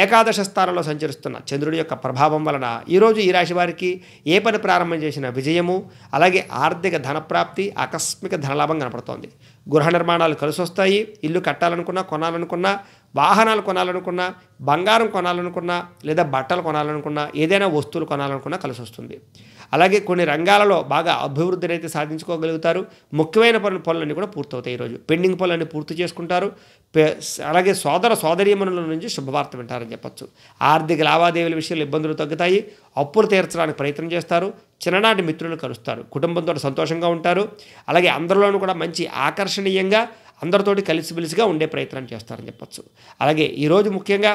ఏకాదశ స్థానంలో సంచరిస్తున్న చంద్రుడి యొక్క ప్రభావం వలన ఈరోజు ఈ రాశి వారికి ఏ పని ప్రారంభం చేసిన విజయము అలాగే ఆర్థిక ధనప్రాప్తి ఆకస్మిక ధనలాభం కనపడుతోంది గృహ నిర్మాణాలు కలిసి వస్తాయి ఇల్లు కట్టాలనుకున్నా కొనాలనుకున్నా వాహనాలు కొనాలనుకున్నా బంగారం కొనాలనుకున్నా లేదా బట్టలు కొనాలనుకున్నా ఏదైనా వస్తువులు కొనాలనుకున్నా కలిసి వస్తుంది అలాగే కొన్ని రంగాలలో బాగా అభివృద్ధిని అయితే సాధించుకోగలుగుతారు ముఖ్యమైన పనులు పనులన్నీ కూడా పూర్తవుతాయి ఈరోజు పెండింగ్ పనులన్నీ పూర్తి చేసుకుంటారు అలాగే సోదర సోదరీమణుల నుంచి శుభవార్త వింటారని చెప్పచ్చు ఆర్థిక లావాదేవీల విషయంలో ఇబ్బందులు తగ్గుతాయి అప్పులు తీర్చడానికి ప్రయత్నం చేస్తారు చిన్ననాటి మిత్రులను కలుస్తారు కుటుంబంతో సంతోషంగా ఉంటారు అలాగే అందరిలోనూ కూడా మంచి ఆకర్షణీయంగా అందరితోటి కలిసిమెలిసిగా ఉండే ప్రయత్నం చేస్తారని చెప్పచ్చు అలాగే ఈరోజు ముఖ్యంగా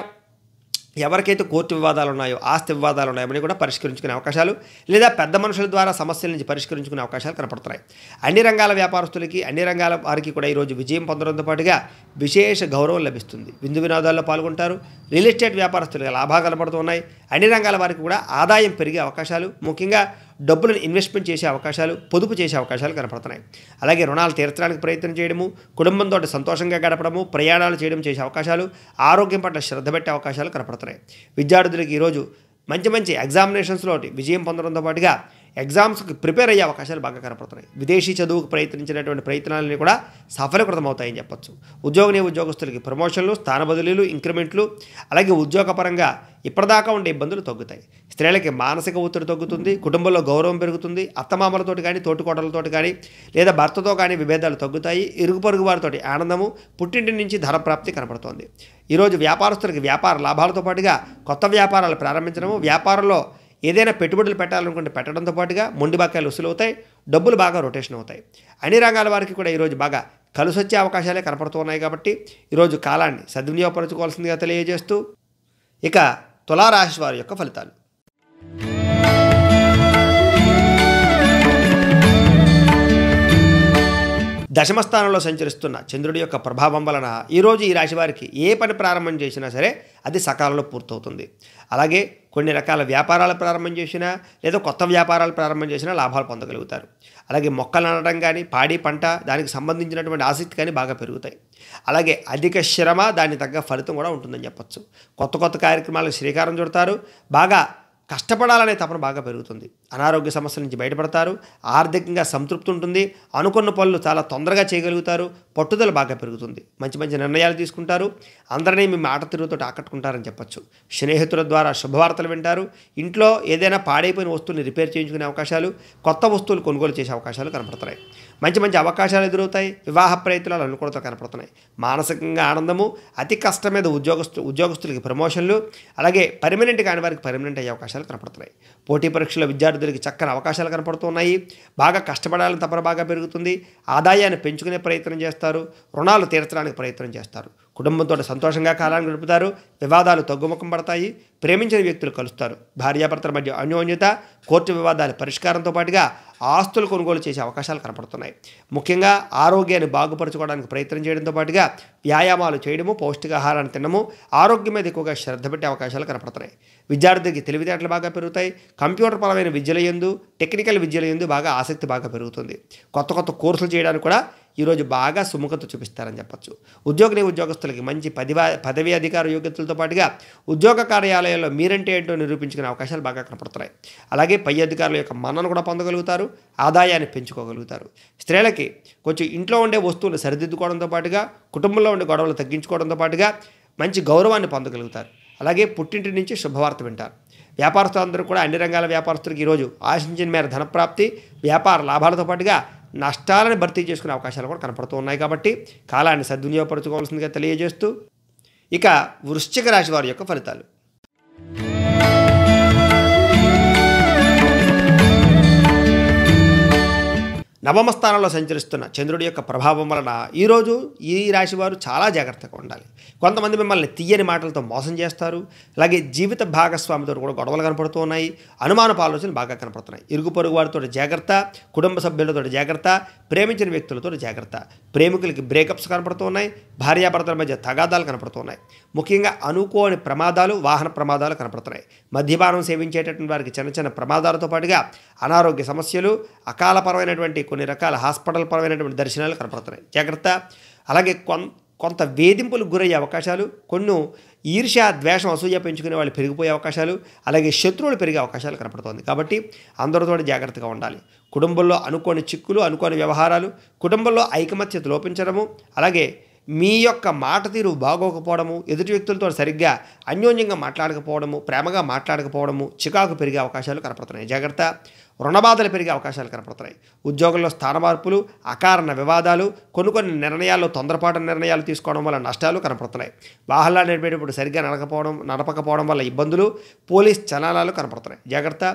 ఎవరికైతే కోర్టు వివాదాలు ఉన్నాయో ఆస్తి వివాదాలు ఉన్నాయో అని కూడా పరిష్కరించుకునే అవకాశాలు లేదా పెద్ద మనుషుల ద్వారా సమస్యల నుంచి పరిష్కరించుకునే అవకాశాలు కనపడుతున్నాయి అన్ని రంగాల వ్యాపారస్తులకి అన్ని రంగాల వారికి కూడా ఈరోజు విజయం పొందడంతో పాటుగా విశేష గౌరవం లభిస్తుంది విందు వినోదాల్లో పాల్గొంటారు రియల్ ఎస్టేట్ వ్యాపారస్తులకి లాభాలు కనపడుతున్నాయి అన్ని రంగాల వారికి కూడా ఆదాయం పెరిగే అవకాశాలు ముఖ్యంగా డబ్బులను ఇన్వెస్ట్మెంట్ చేసే అవకాశాలు పొదుపు చేసే అవకాశాలు కనపడుతున్నాయి అలాగే రుణాలు తీర్చడానికి ప్రయత్నం చేయడము కుటుంబంతో సంతోషంగా గడపడము ప్రయాణాలు చేయడం చేసే అవకాశాలు ఆరోగ్యం పట్ల శ్రద్ధ పెట్టే అవకాశాలు కనపడుతున్నాయి విద్యార్థులకు ఈరోజు మంచి మంచి ఎగ్జామినేషన్స్లో విజయం పొందడంతో పాటుగా ఎగ్జామ్స్కి ప్రిపేర్ అయ్యే అవకాశాలు బాగా కనపడుతున్నాయి విదేశీ చదువుకు ప్రయత్నించినటువంటి ప్రయత్నాలన్నీ కూడా సఫలకృతమవుతాయని అవుతాయని చెప్పొచ్చు ఉద్యోగ ఉద్యోగస్తులకి ప్రమోషన్లు స్థాన బదిలీలు ఇంక్రిమెంట్లు అలాగే ఉద్యోగపరంగా ఇప్పటిదాకా ఉండే ఇబ్బందులు తగ్గుతాయి స్త్రీలకి మానసిక ఒత్తిడి తగ్గుతుంది కుటుంబంలో గౌరవం పెరుగుతుంది అత్తమామలతోటి కానీ తోటికోటలతోటి కానీ లేదా భర్తతో కానీ విభేదాలు తగ్గుతాయి ఇరుగు పొరుగు వారితోటి ఆనందము పుట్టింటి నుంచి ధర ప్రాప్తి కనపడుతోంది ఈరోజు వ్యాపారస్తులకి వ్యాపార లాభాలతో పాటుగా కొత్త వ్యాపారాలు ప్రారంభించడము వ్యాపారంలో ఏదైనా పెట్టుబడులు పెట్టాలనుకుంటే పెట్టడంతో పాటుగా మొండి బకాయిలు వసూలు అవుతాయి డబ్బులు బాగా రొటేషన్ అవుతాయి అన్ని రంగాల వారికి కూడా ఈరోజు బాగా కలిసొచ్చే అవకాశాలే కనపడుతున్నాయి కాబట్టి ఈరోజు కాలాన్ని సద్వినియోగపరచుకోవాల్సిందిగా తెలియజేస్తూ ఇక తులారాశి వారి యొక్క ఫలితాలు దశమస్థానంలో సంచరిస్తున్న చంద్రుడి యొక్క ప్రభావం వలన ఈరోజు ఈ రాశి వారికి ఏ పని ప్రారంభం చేసినా సరే అది సకాలంలో పూర్తవుతుంది అలాగే కొన్ని రకాల వ్యాపారాలు ప్రారంభం చేసినా లేదా కొత్త వ్యాపారాలు ప్రారంభం చేసినా లాభాలు పొందగలుగుతారు అలాగే మొక్కలు నాటడం కానీ పాడి పంట దానికి సంబంధించినటువంటి ఆసక్తి కానీ బాగా పెరుగుతాయి అలాగే అధిక శ్రమ దాన్ని తగ్గ ఫలితం కూడా ఉంటుందని చెప్పచ్చు కొత్త కొత్త కార్యక్రమాలకు శ్రీకారం చుడతారు బాగా కష్టపడాలనే తపన బాగా పెరుగుతుంది అనారోగ్య సమస్యల నుంచి బయటపడతారు ఆర్థికంగా సంతృప్తి ఉంటుంది అనుకున్న పనులు చాలా తొందరగా చేయగలుగుతారు పట్టుదల బాగా పెరుగుతుంది మంచి మంచి నిర్ణయాలు తీసుకుంటారు అందరినీ మీ మాట తిరుగుతో ఆకట్టుకుంటారని చెప్పచ్చు స్నేహితుల ద్వారా శుభవార్తలు వింటారు ఇంట్లో ఏదైనా పాడైపోయిన వస్తువుని రిపేర్ చేయించుకునే అవకాశాలు కొత్త వస్తువులు కొనుగోలు చేసే అవకాశాలు కనపడతాయి మంచి మంచి అవకాశాలు ఎదురవుతాయి వివాహ ప్రయత్నాలు అనుకూలత కనపడుతున్నాయి మానసికంగా ఆనందము అతి కష్టం మీద ఉద్యోగస్తు ఉద్యోగస్తులకి ప్రమోషన్లు అలాగే పర్మనెంట్ కాని వారికి పర్మనెంట్ అయ్యే అవకాశాలు కనపడుతున్నాయి పోటీ పరీక్షల విద్యార్థులకి చక్కని అవకాశాలు కనపడుతున్నాయి బాగా కష్టపడాలని తపన బాగా పెరుగుతుంది ఆదాయాన్ని పెంచుకునే ప్రయత్నం చేస్తారు రుణాలు తీర్చడానికి ప్రయత్నం చేస్తారు కుటుంబంతో సంతోషంగా కాలాన్ని గడుపుతారు వివాదాలు తగ్గుముఖం పడతాయి ప్రేమించిన వ్యక్తులు కలుస్తారు భార్యాభర్తల మధ్య అన్యోన్యత కోర్టు వివాదాల పరిష్కారంతో పాటుగా ఆస్తులు కొనుగోలు చేసే అవకాశాలు కనపడుతున్నాయి ముఖ్యంగా ఆరోగ్యాన్ని బాగుపరచుకోవడానికి ప్రయత్నం చేయడంతో పాటుగా వ్యాయామాలు చేయడము పౌష్టికాహారాన్ని తినము ఆరోగ్యం మీద ఎక్కువగా శ్రద్ధ పెట్టే అవకాశాలు కనపడుతున్నాయి విద్యార్థికి తెలివితేటలు బాగా పెరుగుతాయి కంప్యూటర్ పరమైన విద్యల ఎందు టెక్నికల్ విద్యల ఎందు బాగా ఆసక్తి బాగా పెరుగుతుంది కొత్త కొత్త కోర్సులు చేయడానికి కూడా ఈరోజు బాగా సుముఖత చూపిస్తారని చెప్పచ్చు ఉద్యోగ ఉద్యోగస్తులకి మంచి పదివా పదవీ అధికార యోగ్యతలతో పాటుగా ఉద్యోగ కార్యాలయంలో మీరంటే ఏంటో నిరూపించుకునే అవకాశాలు బాగా కనపడుతున్నాయి అలాగే పై అధికారుల యొక్క మన్నను కూడా పొందగలుగుతారు ఆదాయాన్ని పెంచుకోగలుగుతారు స్త్రీలకి కొంచెం ఇంట్లో ఉండే వస్తువులు సరిదిద్దుకోవడంతో పాటుగా కుటుంబంలో ఉండే గొడవలు తగ్గించుకోవడంతో పాటుగా మంచి గౌరవాన్ని పొందగలుగుతారు అలాగే పుట్టింటి నుంచి శుభవార్త వింటారు వ్యాపారస్తులందరూ కూడా అన్ని రంగాల వ్యాపారస్తులకు ఈరోజు ఆశించిన మేర ధనప్రాప్తి వ్యాపార లాభాలతో పాటుగా నష్టాలను భర్తీ చేసుకునే అవకాశాలు కూడా కనపడుతూ ఉన్నాయి కాబట్టి కాలాన్ని సద్వినియోగపరచుకోవాల్సిందిగా తెలియజేస్తూ ఇక వృశ్చిక రాశి వారి యొక్క ఫలితాలు నవమ స్థానంలో సంచరిస్తున్న చంద్రుడి యొక్క ప్రభావం వలన ఈరోజు ఈ రాశి వారు చాలా జాగ్రత్తగా ఉండాలి కొంతమంది మిమ్మల్ని తీయని మాటలతో మోసం చేస్తారు అలాగే జీవిత భాగస్వామితో కూడా గొడవలు కనపడుతున్నాయి అనుమానపు ఆలోచనలు బాగా కనపడుతున్నాయి ఇరుగు పొరుగు వారితో జాగ్రత్త కుటుంబ సభ్యులతో జాగ్రత్త ప్రేమించిన వ్యక్తులతో జాగ్రత్త ప్రేమికులకి బ్రేకప్స్ కనపడుతున్నాయి భార్యాభర్తల మధ్య తగాదాలు కనపడుతున్నాయి ముఖ్యంగా అనుకోని ప్రమాదాలు వాహన ప్రమాదాలు కనపడుతున్నాయి మద్యపానం సేవించేటటువంటి వారికి చిన్న చిన్న ప్రమాదాలతో పాటుగా అనారోగ్య సమస్యలు అకాలపరమైనటువంటి కొన్ని రకాల హాస్పిటల్ పరమైనటువంటి దర్శనాలు కనపడుతున్నాయి జాగ్రత్త అలాగే కొంత వేధింపులకు గురయ్యే అవకాశాలు కొన్ని ఈర్ష ద్వేషం అసూయ పెంచుకునే వాళ్ళు పెరిగిపోయే అవకాశాలు అలాగే శత్రువులు పెరిగే అవకాశాలు కనపడుతోంది కాబట్టి అందరితో జాగ్రత్తగా ఉండాలి కుటుంబంలో అనుకోని చిక్కులు అనుకోని వ్యవహారాలు కుటుంబంలో ఐకమత్యత లోపించడము అలాగే మీ యొక్క మాట తీరు బాగోకపోవడము ఎదుటి వ్యక్తులతో సరిగ్గా అన్యోన్యంగా మాట్లాడకపోవడము ప్రేమగా మాట్లాడకపోవడము చికాకు పెరిగే అవకాశాలు కనపడుతున్నాయి జాగ్రత్త రుణబాధలు పెరిగే అవకాశాలు కనపడుతున్నాయి ఉద్యోగంలో మార్పులు అకారణ వివాదాలు కొన్ని కొన్ని నిర్ణయాల్లో తొందరపాటు నిర్ణయాలు తీసుకోవడం వల్ల నష్టాలు కనపడుతున్నాయి వాహనాలు నడిపేటప్పుడు సరిగ్గా నడకపోవడం నడపకపోవడం వల్ల ఇబ్బందులు పోలీస్ చలనాలు కనపడుతున్నాయి జాగ్రత్త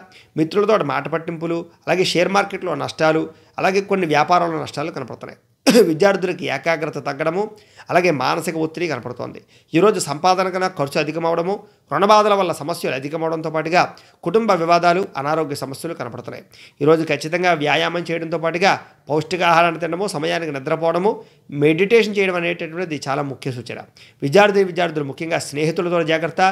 మిత్రులతో మాట పట్టింపులు అలాగే షేర్ మార్కెట్లో నష్టాలు అలాగే కొన్ని వ్యాపారంలో నష్టాలు కనపడుతున్నాయి విద్యార్థులకి ఏకాగ్రత తగ్గడము అలాగే మానసిక ఒత్తిడి కనపడుతోంది ఈరోజు సంపాదన కన్నా ఖర్చు అధికమవడము రుణబాధల వల్ల సమస్యలు అధికమవడంతో పాటుగా కుటుంబ వివాదాలు అనారోగ్య సమస్యలు కనపడుతున్నాయి ఈరోజు ఖచ్చితంగా వ్యాయామం చేయడంతో పాటుగా పౌష్టికాహారాన్ని తినడము సమయానికి నిద్రపోవడము మెడిటేషన్ చేయడం అనేటటువంటిది చాలా ముఖ్య సూచన విద్యార్థి విద్యార్థులు ముఖ్యంగా స్నేహితులతో జాగ్రత్త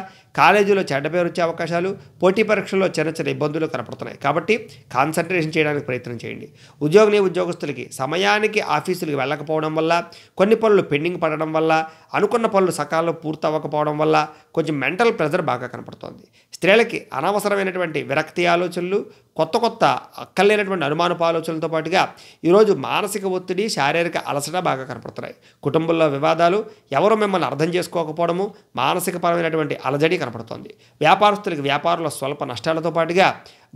కాలేజీలో చెడ్డ పేరు వచ్చే అవకాశాలు పోటీ పరీక్షల్లో చిన్న చిన్న ఇబ్బందులు కనపడుతున్నాయి కాబట్టి కాన్సన్ట్రేషన్ చేయడానికి ప్రయత్నం చేయండి ఉద్యోగిని ఉద్యోగస్తులకి సమయానికి ఆఫీసులకు వెళ్ళకపోవడం వల్ల కొన్ని పనులు పెండింగ్ పడడం వల్ల అనుకున్న పనులు సకాలంలో పూర్తవ్వకపోవడం వల్ల కొంచెం మెంటల్ ప్రెజర్ బాగా కనపడుతోంది స్త్రీలకి అనవసరమైనటువంటి విరక్తి ఆలోచనలు కొత్త కొత్త అక్కర్లేనటువంటి అనుమానపు ఆలోచనలతో పాటుగా ఈరోజు మానసిక ఒత్తిడి శారీరక అలసట బాగా కనపడుతున్నాయి కుటుంబంలో వివాదాలు ఎవరు మిమ్మల్ని అర్థం చేసుకోకపోవడము మానసికపరమైనటువంటి అలజడి కనపడుతోంది వ్యాపారస్తులకి వ్యాపారుల స్వల్ప నష్టాలతో పాటుగా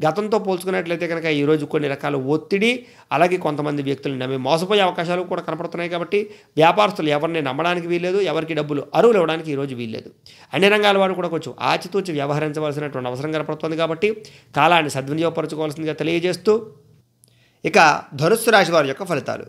గతంతో పోల్చుకున్నట్లయితే కనుక ఈరోజు కొన్ని రకాల ఒత్తిడి అలాగే కొంతమంది వ్యక్తులు నమ్మి మోసపోయే అవకాశాలు కూడా కనపడుతున్నాయి కాబట్టి వ్యాపారస్తులు ఎవరిని నమ్మడానికి వీల్లేదు ఎవరికి డబ్బులు అరువులు ఇవ్వడానికి ఈరోజు వీల్లేదు అన్ని రంగాల వారు కూడా కొంచెం ఆచితూచి వ్యవహరించవలసినటువంటి అవసరం కనపడుతుంది కాబట్టి కాలాన్ని సద్వినియోగపరచుకోవాల్సిందిగా తెలియజేస్తూ ఇక ధనుస్సు రాశి వారి యొక్క ఫలితాలు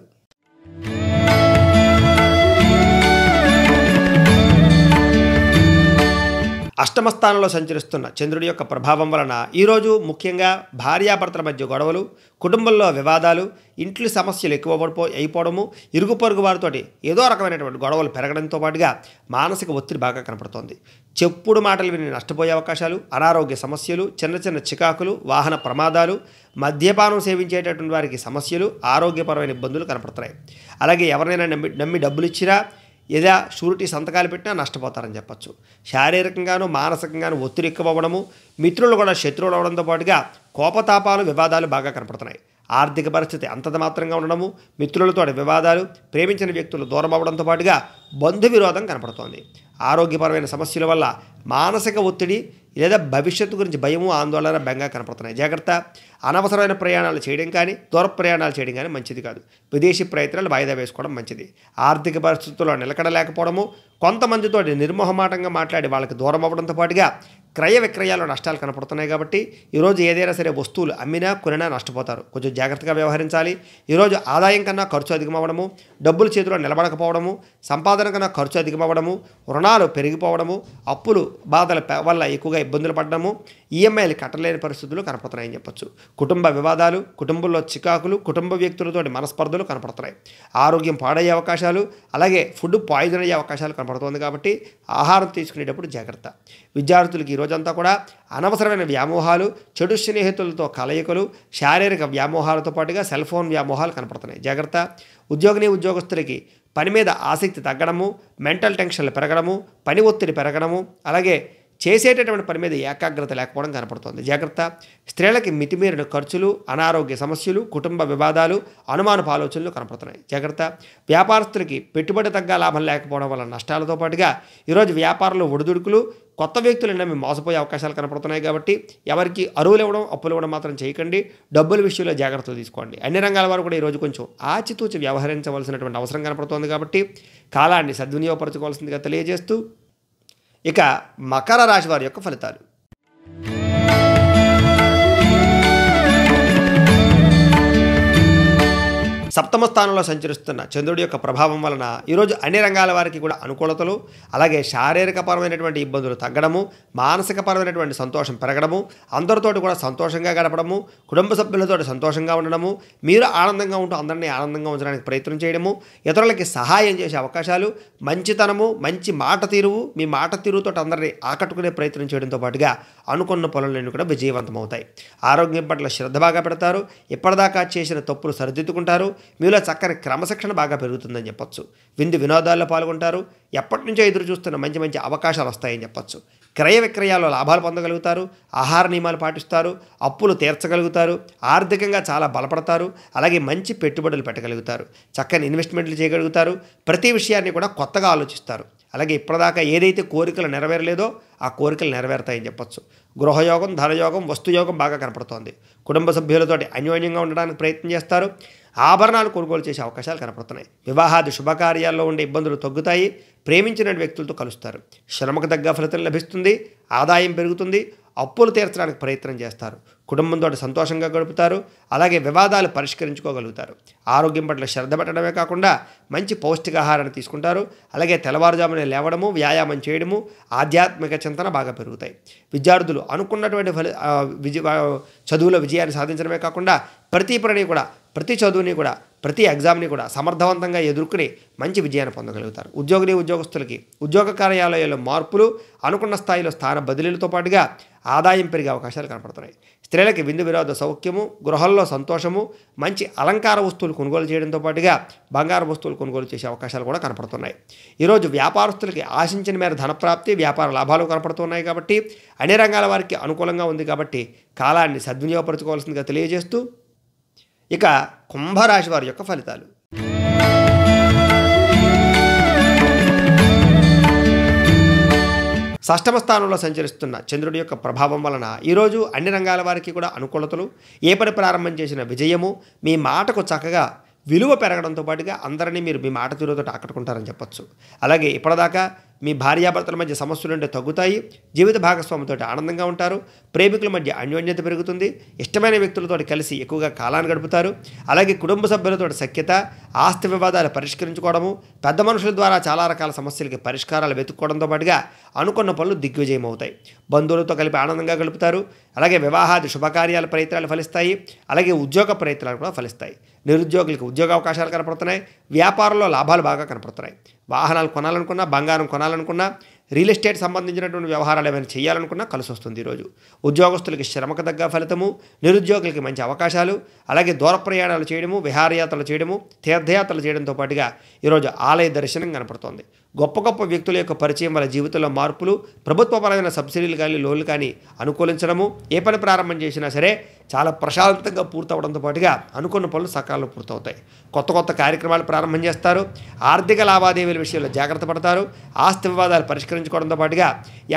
అష్టమ స్థానంలో సంచరిస్తున్న చంద్రుడి యొక్క ప్రభావం వలన ఈరోజు ముఖ్యంగా భార్యాభర్తల మధ్య గొడవలు కుటుంబంలో వివాదాలు ఇంట్లో సమస్యలు ఎక్కువ పడిపో అయిపోవడము ఇరుగు పొరుగు వారితోటి ఏదో రకమైనటువంటి గొడవలు పెరగడంతో పాటుగా మానసిక ఒత్తిడి బాగా కనపడుతోంది చెప్పుడు మాటలు విని నష్టపోయే అవకాశాలు అనారోగ్య సమస్యలు చిన్న చిన్న చికాకులు వాహన ప్రమాదాలు మద్యపానం సేవించేటటువంటి వారికి సమస్యలు ఆరోగ్యపరమైన ఇబ్బందులు కనపడుతున్నాయి అలాగే ఎవరినైనా నమ్మి నమ్మి డబ్బులు ఇచ్చినా ఏదో షూరిటీ సంతకాలు పెట్టినా నష్టపోతారని చెప్పచ్చు శారీరకంగాను మానసికంగాను ఒత్తిడి ఎక్కువ అవ్వడము మిత్రులు కూడా శత్రువులు అవడంతో పాటుగా కోపతాపాలు వివాదాలు బాగా కనపడుతున్నాయి ఆర్థిక పరిస్థితి అంతంత మాత్రంగా ఉండడము మిత్రులతో వివాదాలు ప్రేమించిన వ్యక్తులు దూరం అవ్వడంతో పాటుగా బంధు విరోధం కనపడుతోంది ఆరోగ్యపరమైన సమస్యల వల్ల మానసిక ఒత్తిడి లేదా భవిష్యత్తు గురించి భయము ఆందోళన బెంగా కనపడుతున్నాయి జాగ్రత్త అనవసరమైన ప్రయాణాలు చేయడం కానీ దూర ప్రయాణాలు చేయడం కానీ మంచిది కాదు విదేశీ ప్రయత్నాలు వాయిదా వేసుకోవడం మంచిది ఆర్థిక పరిస్థితుల్లో నిలకడలేకపోవడము కొంతమందితో నిర్మోహమాటంగా మాట్లాడి వాళ్ళకి దూరం అవ్వడంతో పాటుగా క్రయ విక్రయాల్లో నష్టాలు కనపడుతున్నాయి కాబట్టి ఈరోజు ఏదైనా సరే వస్తువులు అమ్మినా కొనినా నష్టపోతారు కొంచెం జాగ్రత్తగా వ్యవహరించాలి ఈరోజు ఆదాయం కన్నా ఖర్చు అధికమవ్వడము డబ్బులు చేతిలో నిలబడకపోవడము సంపాదన కన్నా ఖర్చు అధికమవ్వడము రుణాలు పెరిగిపోవడము అప్పులు బాధల వల్ల ఎక్కువగా ఇబ్బందులు పడడము ఈఎంఐలు కట్టలేని పరిస్థితులు కనపడుతున్నాయని చెప్పొచ్చు కుటుంబ వివాదాలు కుటుంబంలో చికాకులు కుటుంబ వ్యక్తులతోటి మనస్పర్ధలు కనపడుతున్నాయి ఆరోగ్యం పాడయ్యే అవకాశాలు అలాగే ఫుడ్ పాయిజన్ అయ్యే అవకాశాలు కనపడుతుంది కాబట్టి ఆహారం తీసుకునేటప్పుడు జాగ్రత్త విద్యార్థులకి ఈరోజంతా కూడా అనవసరమైన వ్యామోహాలు చెడు స్నేహితులతో కలయికలు శారీరక వ్యామోహాలతో పాటుగా సెల్ ఫోన్ వ్యామోహాలు కనపడుతున్నాయి జాగ్రత్త ఉద్యోగిని ఉద్యోగస్తులకి పని మీద ఆసక్తి తగ్గడము మెంటల్ టెన్షన్లు పెరగడము పని ఒత్తిడి పెరగడము అలాగే చేసేటటువంటి పని మీద ఏకాగ్రత లేకపోవడం కనపడుతుంది జాగ్రత్త స్త్రీలకి మితిమీరిన ఖర్చులు అనారోగ్య సమస్యలు కుటుంబ వివాదాలు అనుమానపు ఆలోచనలు కనపడుతున్నాయి జాగ్రత్త వ్యాపారస్తులకి పెట్టుబడి తగ్గ లాభం లేకపోవడం వల్ల నష్టాలతో పాటుగా ఈరోజు వ్యాపారంలో ఒడిదుడుకులు కొత్త వ్యక్తులైనా మేము మోసపోయే అవకాశాలు కనపడుతున్నాయి కాబట్టి ఎవరికి అరువులు ఇవ్వడం అప్పులు ఇవ్వడం మాత్రం చేయకండి డబ్బుల విషయంలో జాగ్రత్తలు తీసుకోండి అన్ని రంగాల వారు కూడా ఈరోజు కొంచెం ఆచితూచి వ్యవహరించవలసినటువంటి అవసరం కనపడుతోంది కాబట్టి కాలాన్ని సద్వినియోగపరచుకోవాల్సిందిగా తెలియజేస్తూ ఇక మకర రాశి వారి యొక్క ఫలితాలు సప్తమ స్థానంలో సంచరిస్తున్న చంద్రుడి యొక్క ప్రభావం వలన ఈరోజు అన్ని రంగాల వారికి కూడా అనుకూలతలు అలాగే శారీరకపరమైనటువంటి ఇబ్బందులు తగ్గడము మానసికపరమైనటువంటి సంతోషం పెరగడము అందరితోటి కూడా సంతోషంగా గడపడము కుటుంబ సభ్యులతో సంతోషంగా ఉండడము మీరు ఆనందంగా ఉంటూ అందరినీ ఆనందంగా ఉంచడానికి ప్రయత్నం చేయడము ఇతరులకి సహాయం చేసే అవకాశాలు మంచితనము మంచి మాట తీరువు మీ మాట తీరుతో అందరినీ ఆకట్టుకునే ప్రయత్నం చేయడంతో పాటుగా అనుకున్న పనులన్నీ కూడా విజయవంతమవుతాయి ఆరోగ్యం పట్ల శ్రద్ధ బాగా పెడతారు ఇప్పటిదాకా చేసిన తప్పులు సరిదిద్దుకుంటారు మీలో చక్కని క్రమశిక్షణ బాగా పెరుగుతుందని చెప్పొచ్చు విందు వినోదాల్లో పాల్గొంటారు ఎప్పటి నుంచో ఎదురు చూస్తున్న మంచి మంచి అవకాశాలు వస్తాయని చెప్పొచ్చు క్రయ విక్రయాల్లో లాభాలు పొందగలుగుతారు ఆహార నియమాలు పాటిస్తారు అప్పులు తీర్చగలుగుతారు ఆర్థికంగా చాలా బలపడతారు అలాగే మంచి పెట్టుబడులు పెట్టగలుగుతారు చక్కని ఇన్వెస్ట్మెంట్లు చేయగలుగుతారు ప్రతి విషయాన్ని కూడా కొత్తగా ఆలోచిస్తారు అలాగే ఇప్పటిదాకా ఏదైతే కోరికలు నెరవేరలేదో ఆ కోరికలు నెరవేరుతాయని చెప్పొచ్చు గృహయోగం ధనయోగం వస్తుయోగం బాగా కనపడుతోంది కుటుంబ సభ్యులతోటి అన్యోన్యంగా ఉండడానికి ప్రయత్నం చేస్తారు ఆభరణాలు కొనుగోలు చేసే అవకాశాలు కనపడుతున్నాయి వివాహాది శుభకార్యాల్లో ఉండే ఇబ్బందులు తగ్గుతాయి ప్రేమించిన వ్యక్తులతో కలుస్తారు శ్రమకు తగ్గ ఫలితం లభిస్తుంది ఆదాయం పెరుగుతుంది అప్పులు తీర్చడానికి ప్రయత్నం చేస్తారు కుటుంబంతో సంతోషంగా గడుపుతారు అలాగే వివాదాలు పరిష్కరించుకోగలుగుతారు ఆరోగ్యం పట్ల శ్రద్ధ పెట్టడమే కాకుండా మంచి పౌష్టికాహారాన్ని తీసుకుంటారు అలాగే తెల్లవారుజామునే లేవడము వ్యాయామం చేయడము ఆధ్యాత్మిక చింతన బాగా పెరుగుతాయి విద్యార్థులు అనుకున్నటువంటి ఫలి చదువుల విజయాన్ని సాధించడమే కాకుండా ప్రతి పనిని కూడా ప్రతి చదువుని కూడా ప్రతి ఎగ్జామ్ని కూడా సమర్థవంతంగా ఎదుర్కొని మంచి విజయాన్ని పొందగలుగుతారు ఉద్యోగులు ఉద్యోగస్తులకి ఉద్యోగ కార్యాలయాల్లో మార్పులు అనుకున్న స్థాయిలో స్థాన బదిలీలతో పాటుగా ఆదాయం పెరిగే అవకాశాలు కనపడుతున్నాయి స్త్రీలకి విందు విరోధ సౌఖ్యము గృహంలో సంతోషము మంచి అలంకార వస్తువులు కొనుగోలు చేయడంతో పాటుగా బంగారు వస్తువులు కొనుగోలు చేసే అవకాశాలు కూడా కనపడుతున్నాయి ఈరోజు వ్యాపారస్తులకి ఆశించిన మేర ధనప్రాప్తి వ్యాపార లాభాలు కనపడుతున్నాయి కాబట్టి అన్ని రంగాల వారికి అనుకూలంగా ఉంది కాబట్టి కాలాన్ని సద్వినియోగపరచుకోవాల్సిందిగా తెలియజేస్తూ ఇక కుంభరాశి వారి యొక్క ఫలితాలు షష్టమ స్థానంలో సంచరిస్తున్న చంద్రుడి యొక్క ప్రభావం వలన ఈరోజు అన్ని రంగాల వారికి కూడా అనుకూలతలు ఏ పని ప్రారంభం చేసిన విజయము మీ మాటకు చక్కగా విలువ పెరగడంతో పాటుగా అందరినీ మీరు మీ మాట తీరుతో ఆకట్టుకుంటారని చెప్పొచ్చు అలాగే ఇప్పటిదాకా మీ భార్యాభర్తల మధ్య సమస్యలు ఉంటే తగ్గుతాయి జీవిత భాగస్వామితో ఆనందంగా ఉంటారు ప్రేమికుల మధ్య అన్యోన్యత పెరుగుతుంది ఇష్టమైన వ్యక్తులతో కలిసి ఎక్కువగా కాలాన్ని గడుపుతారు అలాగే కుటుంబ సభ్యులతో సఖ్యత ఆస్తి వివాదాలు పరిష్కరించుకోవడము పెద్ద మనుషుల ద్వారా చాలా రకాల సమస్యలకి పరిష్కారాలు వెతుక్కోవడంతో పాటుగా అనుకున్న పనులు దిగ్విజయం అవుతాయి బంధువులతో కలిపి ఆనందంగా గడుపుతారు అలాగే వివాహాది శుభకార్యాల ప్రయత్నాలు ఫలిస్తాయి అలాగే ఉద్యోగ ప్రయత్నాలు కూడా ఫలిస్తాయి నిరుద్యోగులకు ఉద్యోగ అవకాశాలు కనపడుతున్నాయి వ్యాపారంలో లాభాలు బాగా కనపడుతున్నాయి వాహనాలు కొనాలనుకున్నా బంగారం కొనాలనుకున్నా రియల్ ఎస్టేట్ సంబంధించినటువంటి వ్యవహారాలు ఏమైనా చేయాలనుకున్నా కలిసి వస్తుంది ఈరోజు ఉద్యోగస్తులకి శ్రమకు తగ్గ ఫలితము నిరుద్యోగులకి మంచి అవకాశాలు అలాగే దూర ప్రయాణాలు చేయడము విహారయాత్రలు చేయడము తీర్థయాత్రలు చేయడంతో పాటుగా ఈరోజు ఆలయ దర్శనం కనపడుతోంది గొప్ప గొప్ప వ్యక్తుల యొక్క పరిచయం వల్ల జీవితంలో మార్పులు ప్రభుత్వపరమైన సబ్సిడీలు కానీ లోన్లు కానీ అనుకూలించడము ఏ పని ప్రారంభం చేసినా సరే చాలా ప్రశాంతంగా పూర్తవడంతో పాటుగా అనుకున్న పనులు సకాలంలో పూర్తవుతాయి కొత్త కొత్త కార్యక్రమాలు ప్రారంభం చేస్తారు ఆర్థిక లావాదేవీల విషయంలో జాగ్రత్త పడతారు ఆస్తి వివాదాలు పరిష్కరించుకోవడంతో పాటుగా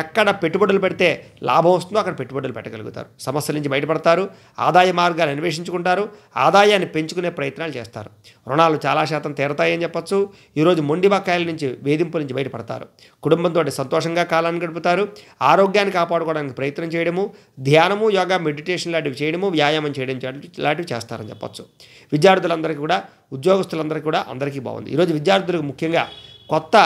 ఎక్కడ పెట్టుబడులు పెడితే లాభం వస్తుందో అక్కడ పెట్టుబడులు పెట్టగలుగుతారు సమస్యల నుంచి బయటపడతారు ఆదాయ మార్గాలు అన్వేషించుకుంటారు ఆదాయాన్ని పెంచుకునే ప్రయత్నాలు చేస్తారు రుణాలు చాలా శాతం తీరతాయని చెప్పచ్చు ఈరోజు మొండి బకాయిల నుంచి వేధింపుల నుంచి బయటపడతారు కుటుంబంతో సంతోషంగా కాలాన్ని గడుపుతారు ఆరోగ్యాన్ని కాపాడుకోవడానికి ప్రయత్నం చేయడము ధ్యానము యోగా మెడిటేషన్ లాంటివి చేయడము వ్యాయామము వ్యాయామం చేయడం ఇలాంటివి చేస్తారని చెప్పచ్చు విద్యార్థులందరికీ కూడా ఉద్యోగస్తులందరికీ కూడా అందరికీ బాగుంది ఈరోజు విద్యార్థులకు ముఖ్యంగా కొత్త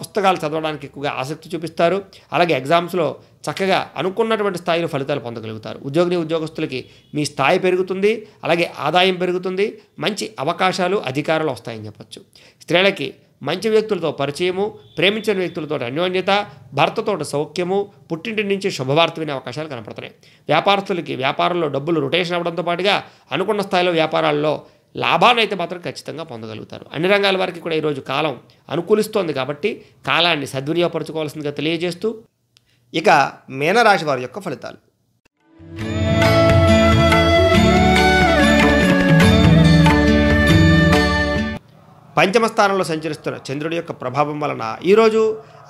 పుస్తకాలు చదవడానికి ఎక్కువగా ఆసక్తి చూపిస్తారు అలాగే ఎగ్జామ్స్లో చక్కగా అనుకున్నటువంటి స్థాయిలో ఫలితాలు పొందగలుగుతారు ఉద్యోగిని ఉద్యోగస్తులకి మీ స్థాయి పెరుగుతుంది అలాగే ఆదాయం పెరుగుతుంది మంచి అవకాశాలు అధికారాలు వస్తాయని చెప్పచ్చు స్త్రీలకి మంచి వ్యక్తులతో పరిచయము ప్రేమించిన వ్యక్తులతో అన్యోన్యత భర్తతో సౌఖ్యము పుట్టింటి నుంచి శుభవార్త వినే అవకాశాలు కనపడుతున్నాయి వ్యాపారస్తులకి వ్యాపారంలో డబ్బులు రొటేషన్ అవ్వడంతో పాటుగా అనుకున్న స్థాయిలో వ్యాపారాల్లో లాభాన్ని అయితే మాత్రం ఖచ్చితంగా పొందగలుగుతారు అన్ని రంగాల వారికి కూడా ఈరోజు కాలం అనుకూలిస్తోంది కాబట్టి కాలాన్ని సద్వినియోగపరచుకోవాల్సిందిగా తెలియజేస్తూ ఇక మీనరాశి వారి యొక్క ఫలితాలు పంచమ స్థానంలో సంచరిస్తున్న చంద్రుడి యొక్క ప్రభావం వలన ఈరోజు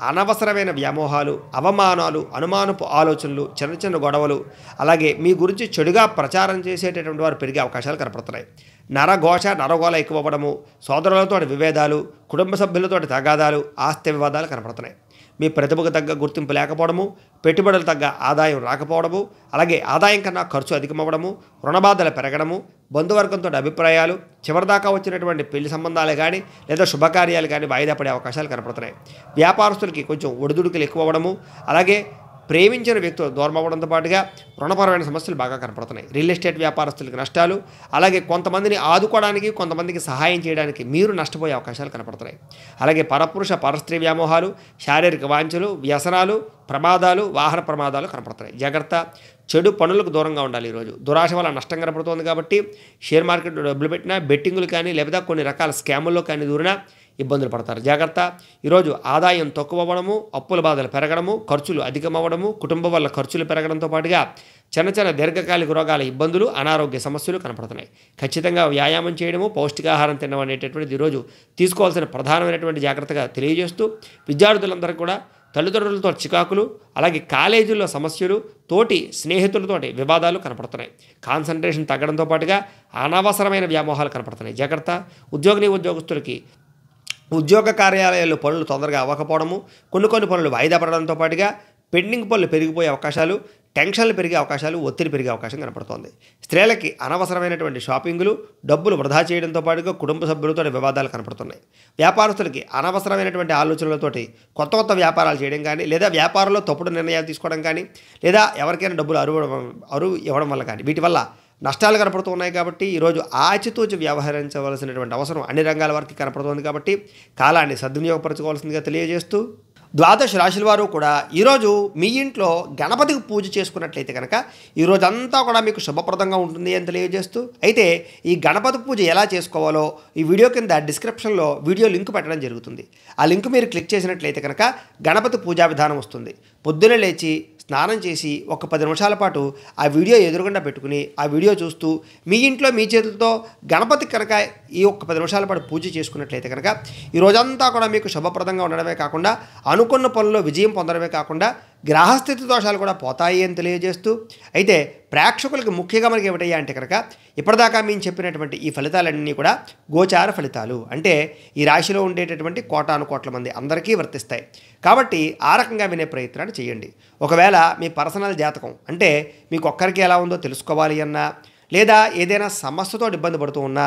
అనవసరమైన వ్యామోహాలు అవమానాలు అనుమానపు ఆలోచనలు చిన్న చిన్న గొడవలు అలాగే మీ గురించి చెడుగా ప్రచారం చేసేటటువంటి వారు పెరిగే అవకాశాలు కనపడుతున్నాయి నరఘోష నరగోళ ఎక్కువ అవ్వడము సోదరులతోటి విభేదాలు కుటుంబ సభ్యులతోటి తగాదాలు ఆస్తి వివాదాలు కనపడుతున్నాయి మీ ప్రతిభకు తగ్గ గుర్తింపు లేకపోవడము పెట్టుబడులు తగ్గ ఆదాయం రాకపోవడము అలాగే ఆదాయం కన్నా ఖర్చు అధికమవ్వడము రుణబాధలు పెరగడము బంధువర్గంతో అభిప్రాయాలు చివరిదాకా వచ్చినటువంటి పెళ్లి సంబంధాలు కానీ లేదా శుభకార్యాలు కానీ వాయిదా పడే అవకాశాలు కనపడుతున్నాయి వ్యాపారస్తులకి కొంచెం ఒడిదుడుకులు ఎక్కువ అవ్వడము అలాగే ప్రేమించిన వ్యక్తులు దూరం అవ్వడంతో పాటుగా రుణపరమైన సమస్యలు బాగా కనపడుతున్నాయి రియల్ ఎస్టేట్ వ్యాపారస్తులకు నష్టాలు అలాగే కొంతమందిని ఆదుకోవడానికి కొంతమందికి సహాయం చేయడానికి మీరు నష్టపోయే అవకాశాలు కనపడుతున్నాయి అలాగే పరపురుష పరస్త్రీ వ్యామోహాలు శారీరక వాంఛలు వ్యసనాలు ప్రమాదాలు వాహన ప్రమాదాలు కనపడుతున్నాయి జాగ్రత్త చెడు పనులకు దూరంగా ఉండాలి ఈరోజు దురాశ వల్ల నష్టం కనపడుతోంది కాబట్టి షేర్ మార్కెట్లో డబ్బులు పెట్టినా బెట్టింగులు కానీ లేదా కొన్ని రకాల స్కాముల్లో కానీ దూరినా ఇబ్బందులు పడతారు జాగ్రత్త ఈరోజు ఆదాయం తక్కువ అవ్వడము అప్పుల బాధలు పెరగడము ఖర్చులు అధికమవ్వడము కుటుంబం వల్ల ఖర్చులు పెరగడంతో పాటుగా చిన్న చిన్న దీర్ఘకాలిక రోగాల ఇబ్బందులు అనారోగ్య సమస్యలు కనపడుతున్నాయి ఖచ్చితంగా వ్యాయామం చేయడము పౌష్టికాహారం తినడం అనేటటువంటిది ఈరోజు తీసుకోవాల్సిన ప్రధానమైనటువంటి జాగ్రత్తగా తెలియజేస్తూ విద్యార్థులందరూ కూడా తల్లిదండ్రులతో చికాకులు అలాగే కాలేజీల్లో సమస్యలు తోటి స్నేహితులతోటి వివాదాలు కనపడుతున్నాయి కాన్సన్ట్రేషన్ తగ్గడంతో పాటుగా అనవసరమైన వ్యామోహాలు కనపడుతున్నాయి జాగ్రత్త ఉద్యోగిని ఉద్యోగస్తులకి ఉద్యోగ కార్యాలయాల్లో పనులు తొందరగా అవ్వకపోవడము కొన్ని కొన్ని పనులు వాయిదా పడడంతో పాటుగా పెండింగ్ పనులు పెరిగిపోయే అవకాశాలు టెన్షన్లు పెరిగే అవకాశాలు ఒత్తిడి పెరిగే అవకాశం కనపడుతోంది స్త్రీలకి అనవసరమైనటువంటి షాపింగ్లు డబ్బులు వృధా చేయడంతో పాటుగా కుటుంబ సభ్యులతో వివాదాలు కనపడుతున్నాయి వ్యాపారస్తులకి అనవసరమైనటువంటి ఆలోచనలతోటి కొత్త కొత్త వ్యాపారాలు చేయడం కానీ లేదా వ్యాపారంలో తప్పుడు నిర్ణయాలు తీసుకోవడం కానీ లేదా ఎవరికైనా డబ్బులు అరువు అరువు ఇవ్వడం వల్ల కానీ వీటి వల్ల నష్టాలు కనపడుతున్నాయి కాబట్టి ఈరోజు ఆచితూచి వ్యవహరించవలసినటువంటి అవసరం అన్ని రంగాల వారికి కనపడుతుంది కాబట్టి కాలాన్ని సద్వినియోగపరచుకోవాల్సిందిగా తెలియజేస్తూ ద్వాదశ రాశుల వారు కూడా ఈరోజు మీ ఇంట్లో గణపతికి పూజ చేసుకున్నట్లయితే కనుక ఈరోజంతా కూడా మీకు శుభప్రదంగా ఉంటుంది అని తెలియజేస్తూ అయితే ఈ గణపతి పూజ ఎలా చేసుకోవాలో ఈ వీడియో కింద డిస్క్రిప్షన్లో వీడియో లింక్ పెట్టడం జరుగుతుంది ఆ లింక్ మీరు క్లిక్ చేసినట్లయితే కనుక గణపతి పూజా విధానం వస్తుంది పొద్దున లేచి స్నానం చేసి ఒక పది నిమిషాల పాటు ఆ వీడియో ఎదురుగుండా పెట్టుకుని ఆ వీడియో చూస్తూ మీ ఇంట్లో మీ చేతులతో గణపతి కనుక ఈ ఒక్క పది నిమిషాల పాటు పూజ చేసుకున్నట్లయితే కనుక ఈ రోజంతా కూడా మీకు శుభప్రదంగా ఉండడమే కాకుండా అనుకున్న పనుల్లో విజయం పొందడమే కాకుండా గ్రహస్థితి దోషాలు కూడా పోతాయి అని తెలియజేస్తూ అయితే ప్రేక్షకులకు ముఖ్యంగా మనకి ఏమిటయ్యా అంటే కనుక ఇప్పటిదాకా మేము చెప్పినటువంటి ఈ ఫలితాలన్నీ కూడా గోచార ఫలితాలు అంటే ఈ రాశిలో ఉండేటటువంటి కోటాను కోట్ల మంది అందరికీ వర్తిస్తాయి కాబట్టి ఆ రకంగా వినే ప్రయత్నాన్ని చేయండి ఒకవేళ మీ పర్సనల్ జాతకం అంటే మీకు ఒక్కరికి ఎలా ఉందో తెలుసుకోవాలి అన్నా లేదా ఏదైనా సమస్యతో ఇబ్బంది పడుతూ ఉన్నా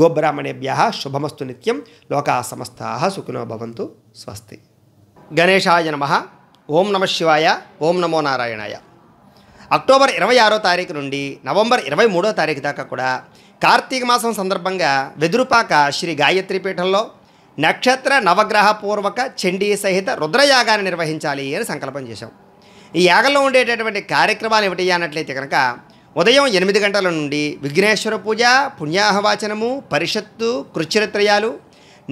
గోబ్రాహ్మణేభ్య శుభమస్తు నిత్యం లోకా సమస్తా సుఖినో భవంతు స్వస్తి గణేశాయ నమ ఓం నమ శివాయ ఓం నమో నారాయణాయ అక్టోబర్ ఇరవై ఆరో తారీఖు నుండి నవంబర్ ఇరవై మూడో తారీఖు దాకా కూడా కార్తీక మాసం సందర్భంగా వెదురుపాక శ్రీ గాయత్రి పీఠంలో నక్షత్ర నవగ్రహ పూర్వక చండీ సహిత రుద్రయాగాన్ని నిర్వహించాలి అని సంకల్పం చేశాం ఈ యాగంలో ఉండేటటువంటి కార్యక్రమాలు ఏమిటి అన్నట్లయితే కనుక ఉదయం ఎనిమిది గంటల నుండి విఘ్నేశ్వర పూజ పుణ్యాహవాచనము పరిషత్తు కృచ్చరిత్రయాలు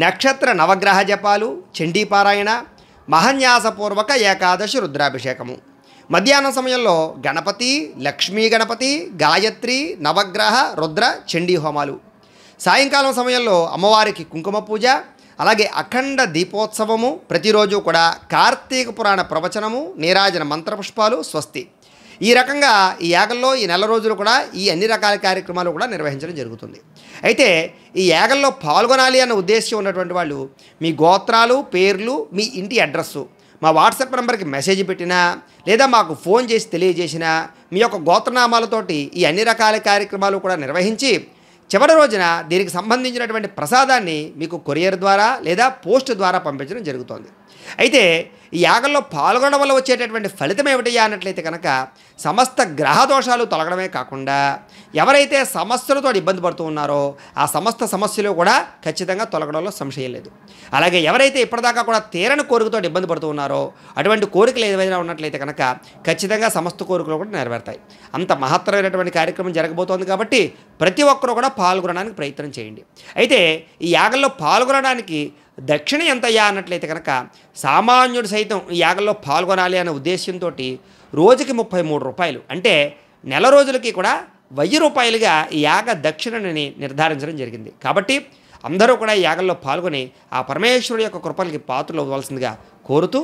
నక్షత్ర నవగ్రహ జపాలు చండీపారాయణ మహన్యాసపూర్వక ఏకాదశి రుద్రాభిషేకము మధ్యాహ్నం సమయంలో గణపతి లక్ష్మీ గణపతి గాయత్రి నవగ్రహ రుద్ర చండీ హోమాలు సాయంకాలం సమయంలో అమ్మవారికి కుంకుమ పూజ అలాగే అఖండ దీపోత్సవము ప్రతిరోజు కూడా కార్తీక పురాణ ప్రవచనము నీరాజన మంత్రపుష్పాలు స్వస్తి ఈ రకంగా ఈ యాగల్లో ఈ నెల రోజులు కూడా ఈ అన్ని రకాల కార్యక్రమాలు కూడా నిర్వహించడం జరుగుతుంది అయితే ఈ యాగల్లో పాల్గొనాలి అన్న ఉద్దేశం ఉన్నటువంటి వాళ్ళు మీ గోత్రాలు పేర్లు మీ ఇంటి అడ్రస్సు మా వాట్సాప్ నెంబర్కి మెసేజ్ పెట్టినా లేదా మాకు ఫోన్ చేసి తెలియజేసినా మీ యొక్క గోత్రనామాలతోటి ఈ అన్ని రకాల కార్యక్రమాలు కూడా నిర్వహించి చివరి రోజున దీనికి సంబంధించినటువంటి ప్రసాదాన్ని మీకు కొరియర్ ద్వారా లేదా పోస్ట్ ద్వారా పంపించడం జరుగుతోంది అయితే ఈ యాగంలో పాల్గొనడం వల్ల వచ్చేటటువంటి ఫలితం ఏమిటయ్యా అన్నట్లయితే కనుక సమస్త గ్రహ దోషాలు తొలగడమే కాకుండా ఎవరైతే సమస్యలతో ఇబ్బంది పడుతూ ఉన్నారో ఆ సమస్త సమస్యలు కూడా ఖచ్చితంగా తొలగడంలో సంశయం లేదు అలాగే ఎవరైతే ఇప్పటిదాకా కూడా తీరని కోరికతో ఇబ్బంది పడుతూ ఉన్నారో అటువంటి కోరికలు ఏదైనా ఉన్నట్లయితే కనుక ఖచ్చితంగా సమస్త కోరికలు కూడా నెరవేరుతాయి అంత మహత్తరమైనటువంటి కార్యక్రమం జరగబోతోంది కాబట్టి ప్రతి ఒక్కరూ కూడా పాల్గొనడానికి ప్రయత్నం చేయండి అయితే ఈ యాగంలో పాల్గొనడానికి దక్షిణ ఎంతయ్యా అన్నట్లయితే కనుక సామాన్యుడు సైతం ఈ యాగంలో పాల్గొనాలి అనే ఉద్దేశంతో రోజుకి ముప్పై మూడు రూపాయలు అంటే నెల రోజులకి కూడా వెయ్యి రూపాయలుగా ఈ యాగ దక్షిణని నిర్ధారించడం జరిగింది కాబట్టి అందరూ కూడా ఈ యాగంలో పాల్గొని ఆ పరమేశ్వరుడు యొక్క కృపలకి పాత్రలు అవ్వాల్సిందిగా కోరుతూ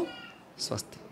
స్వస్తి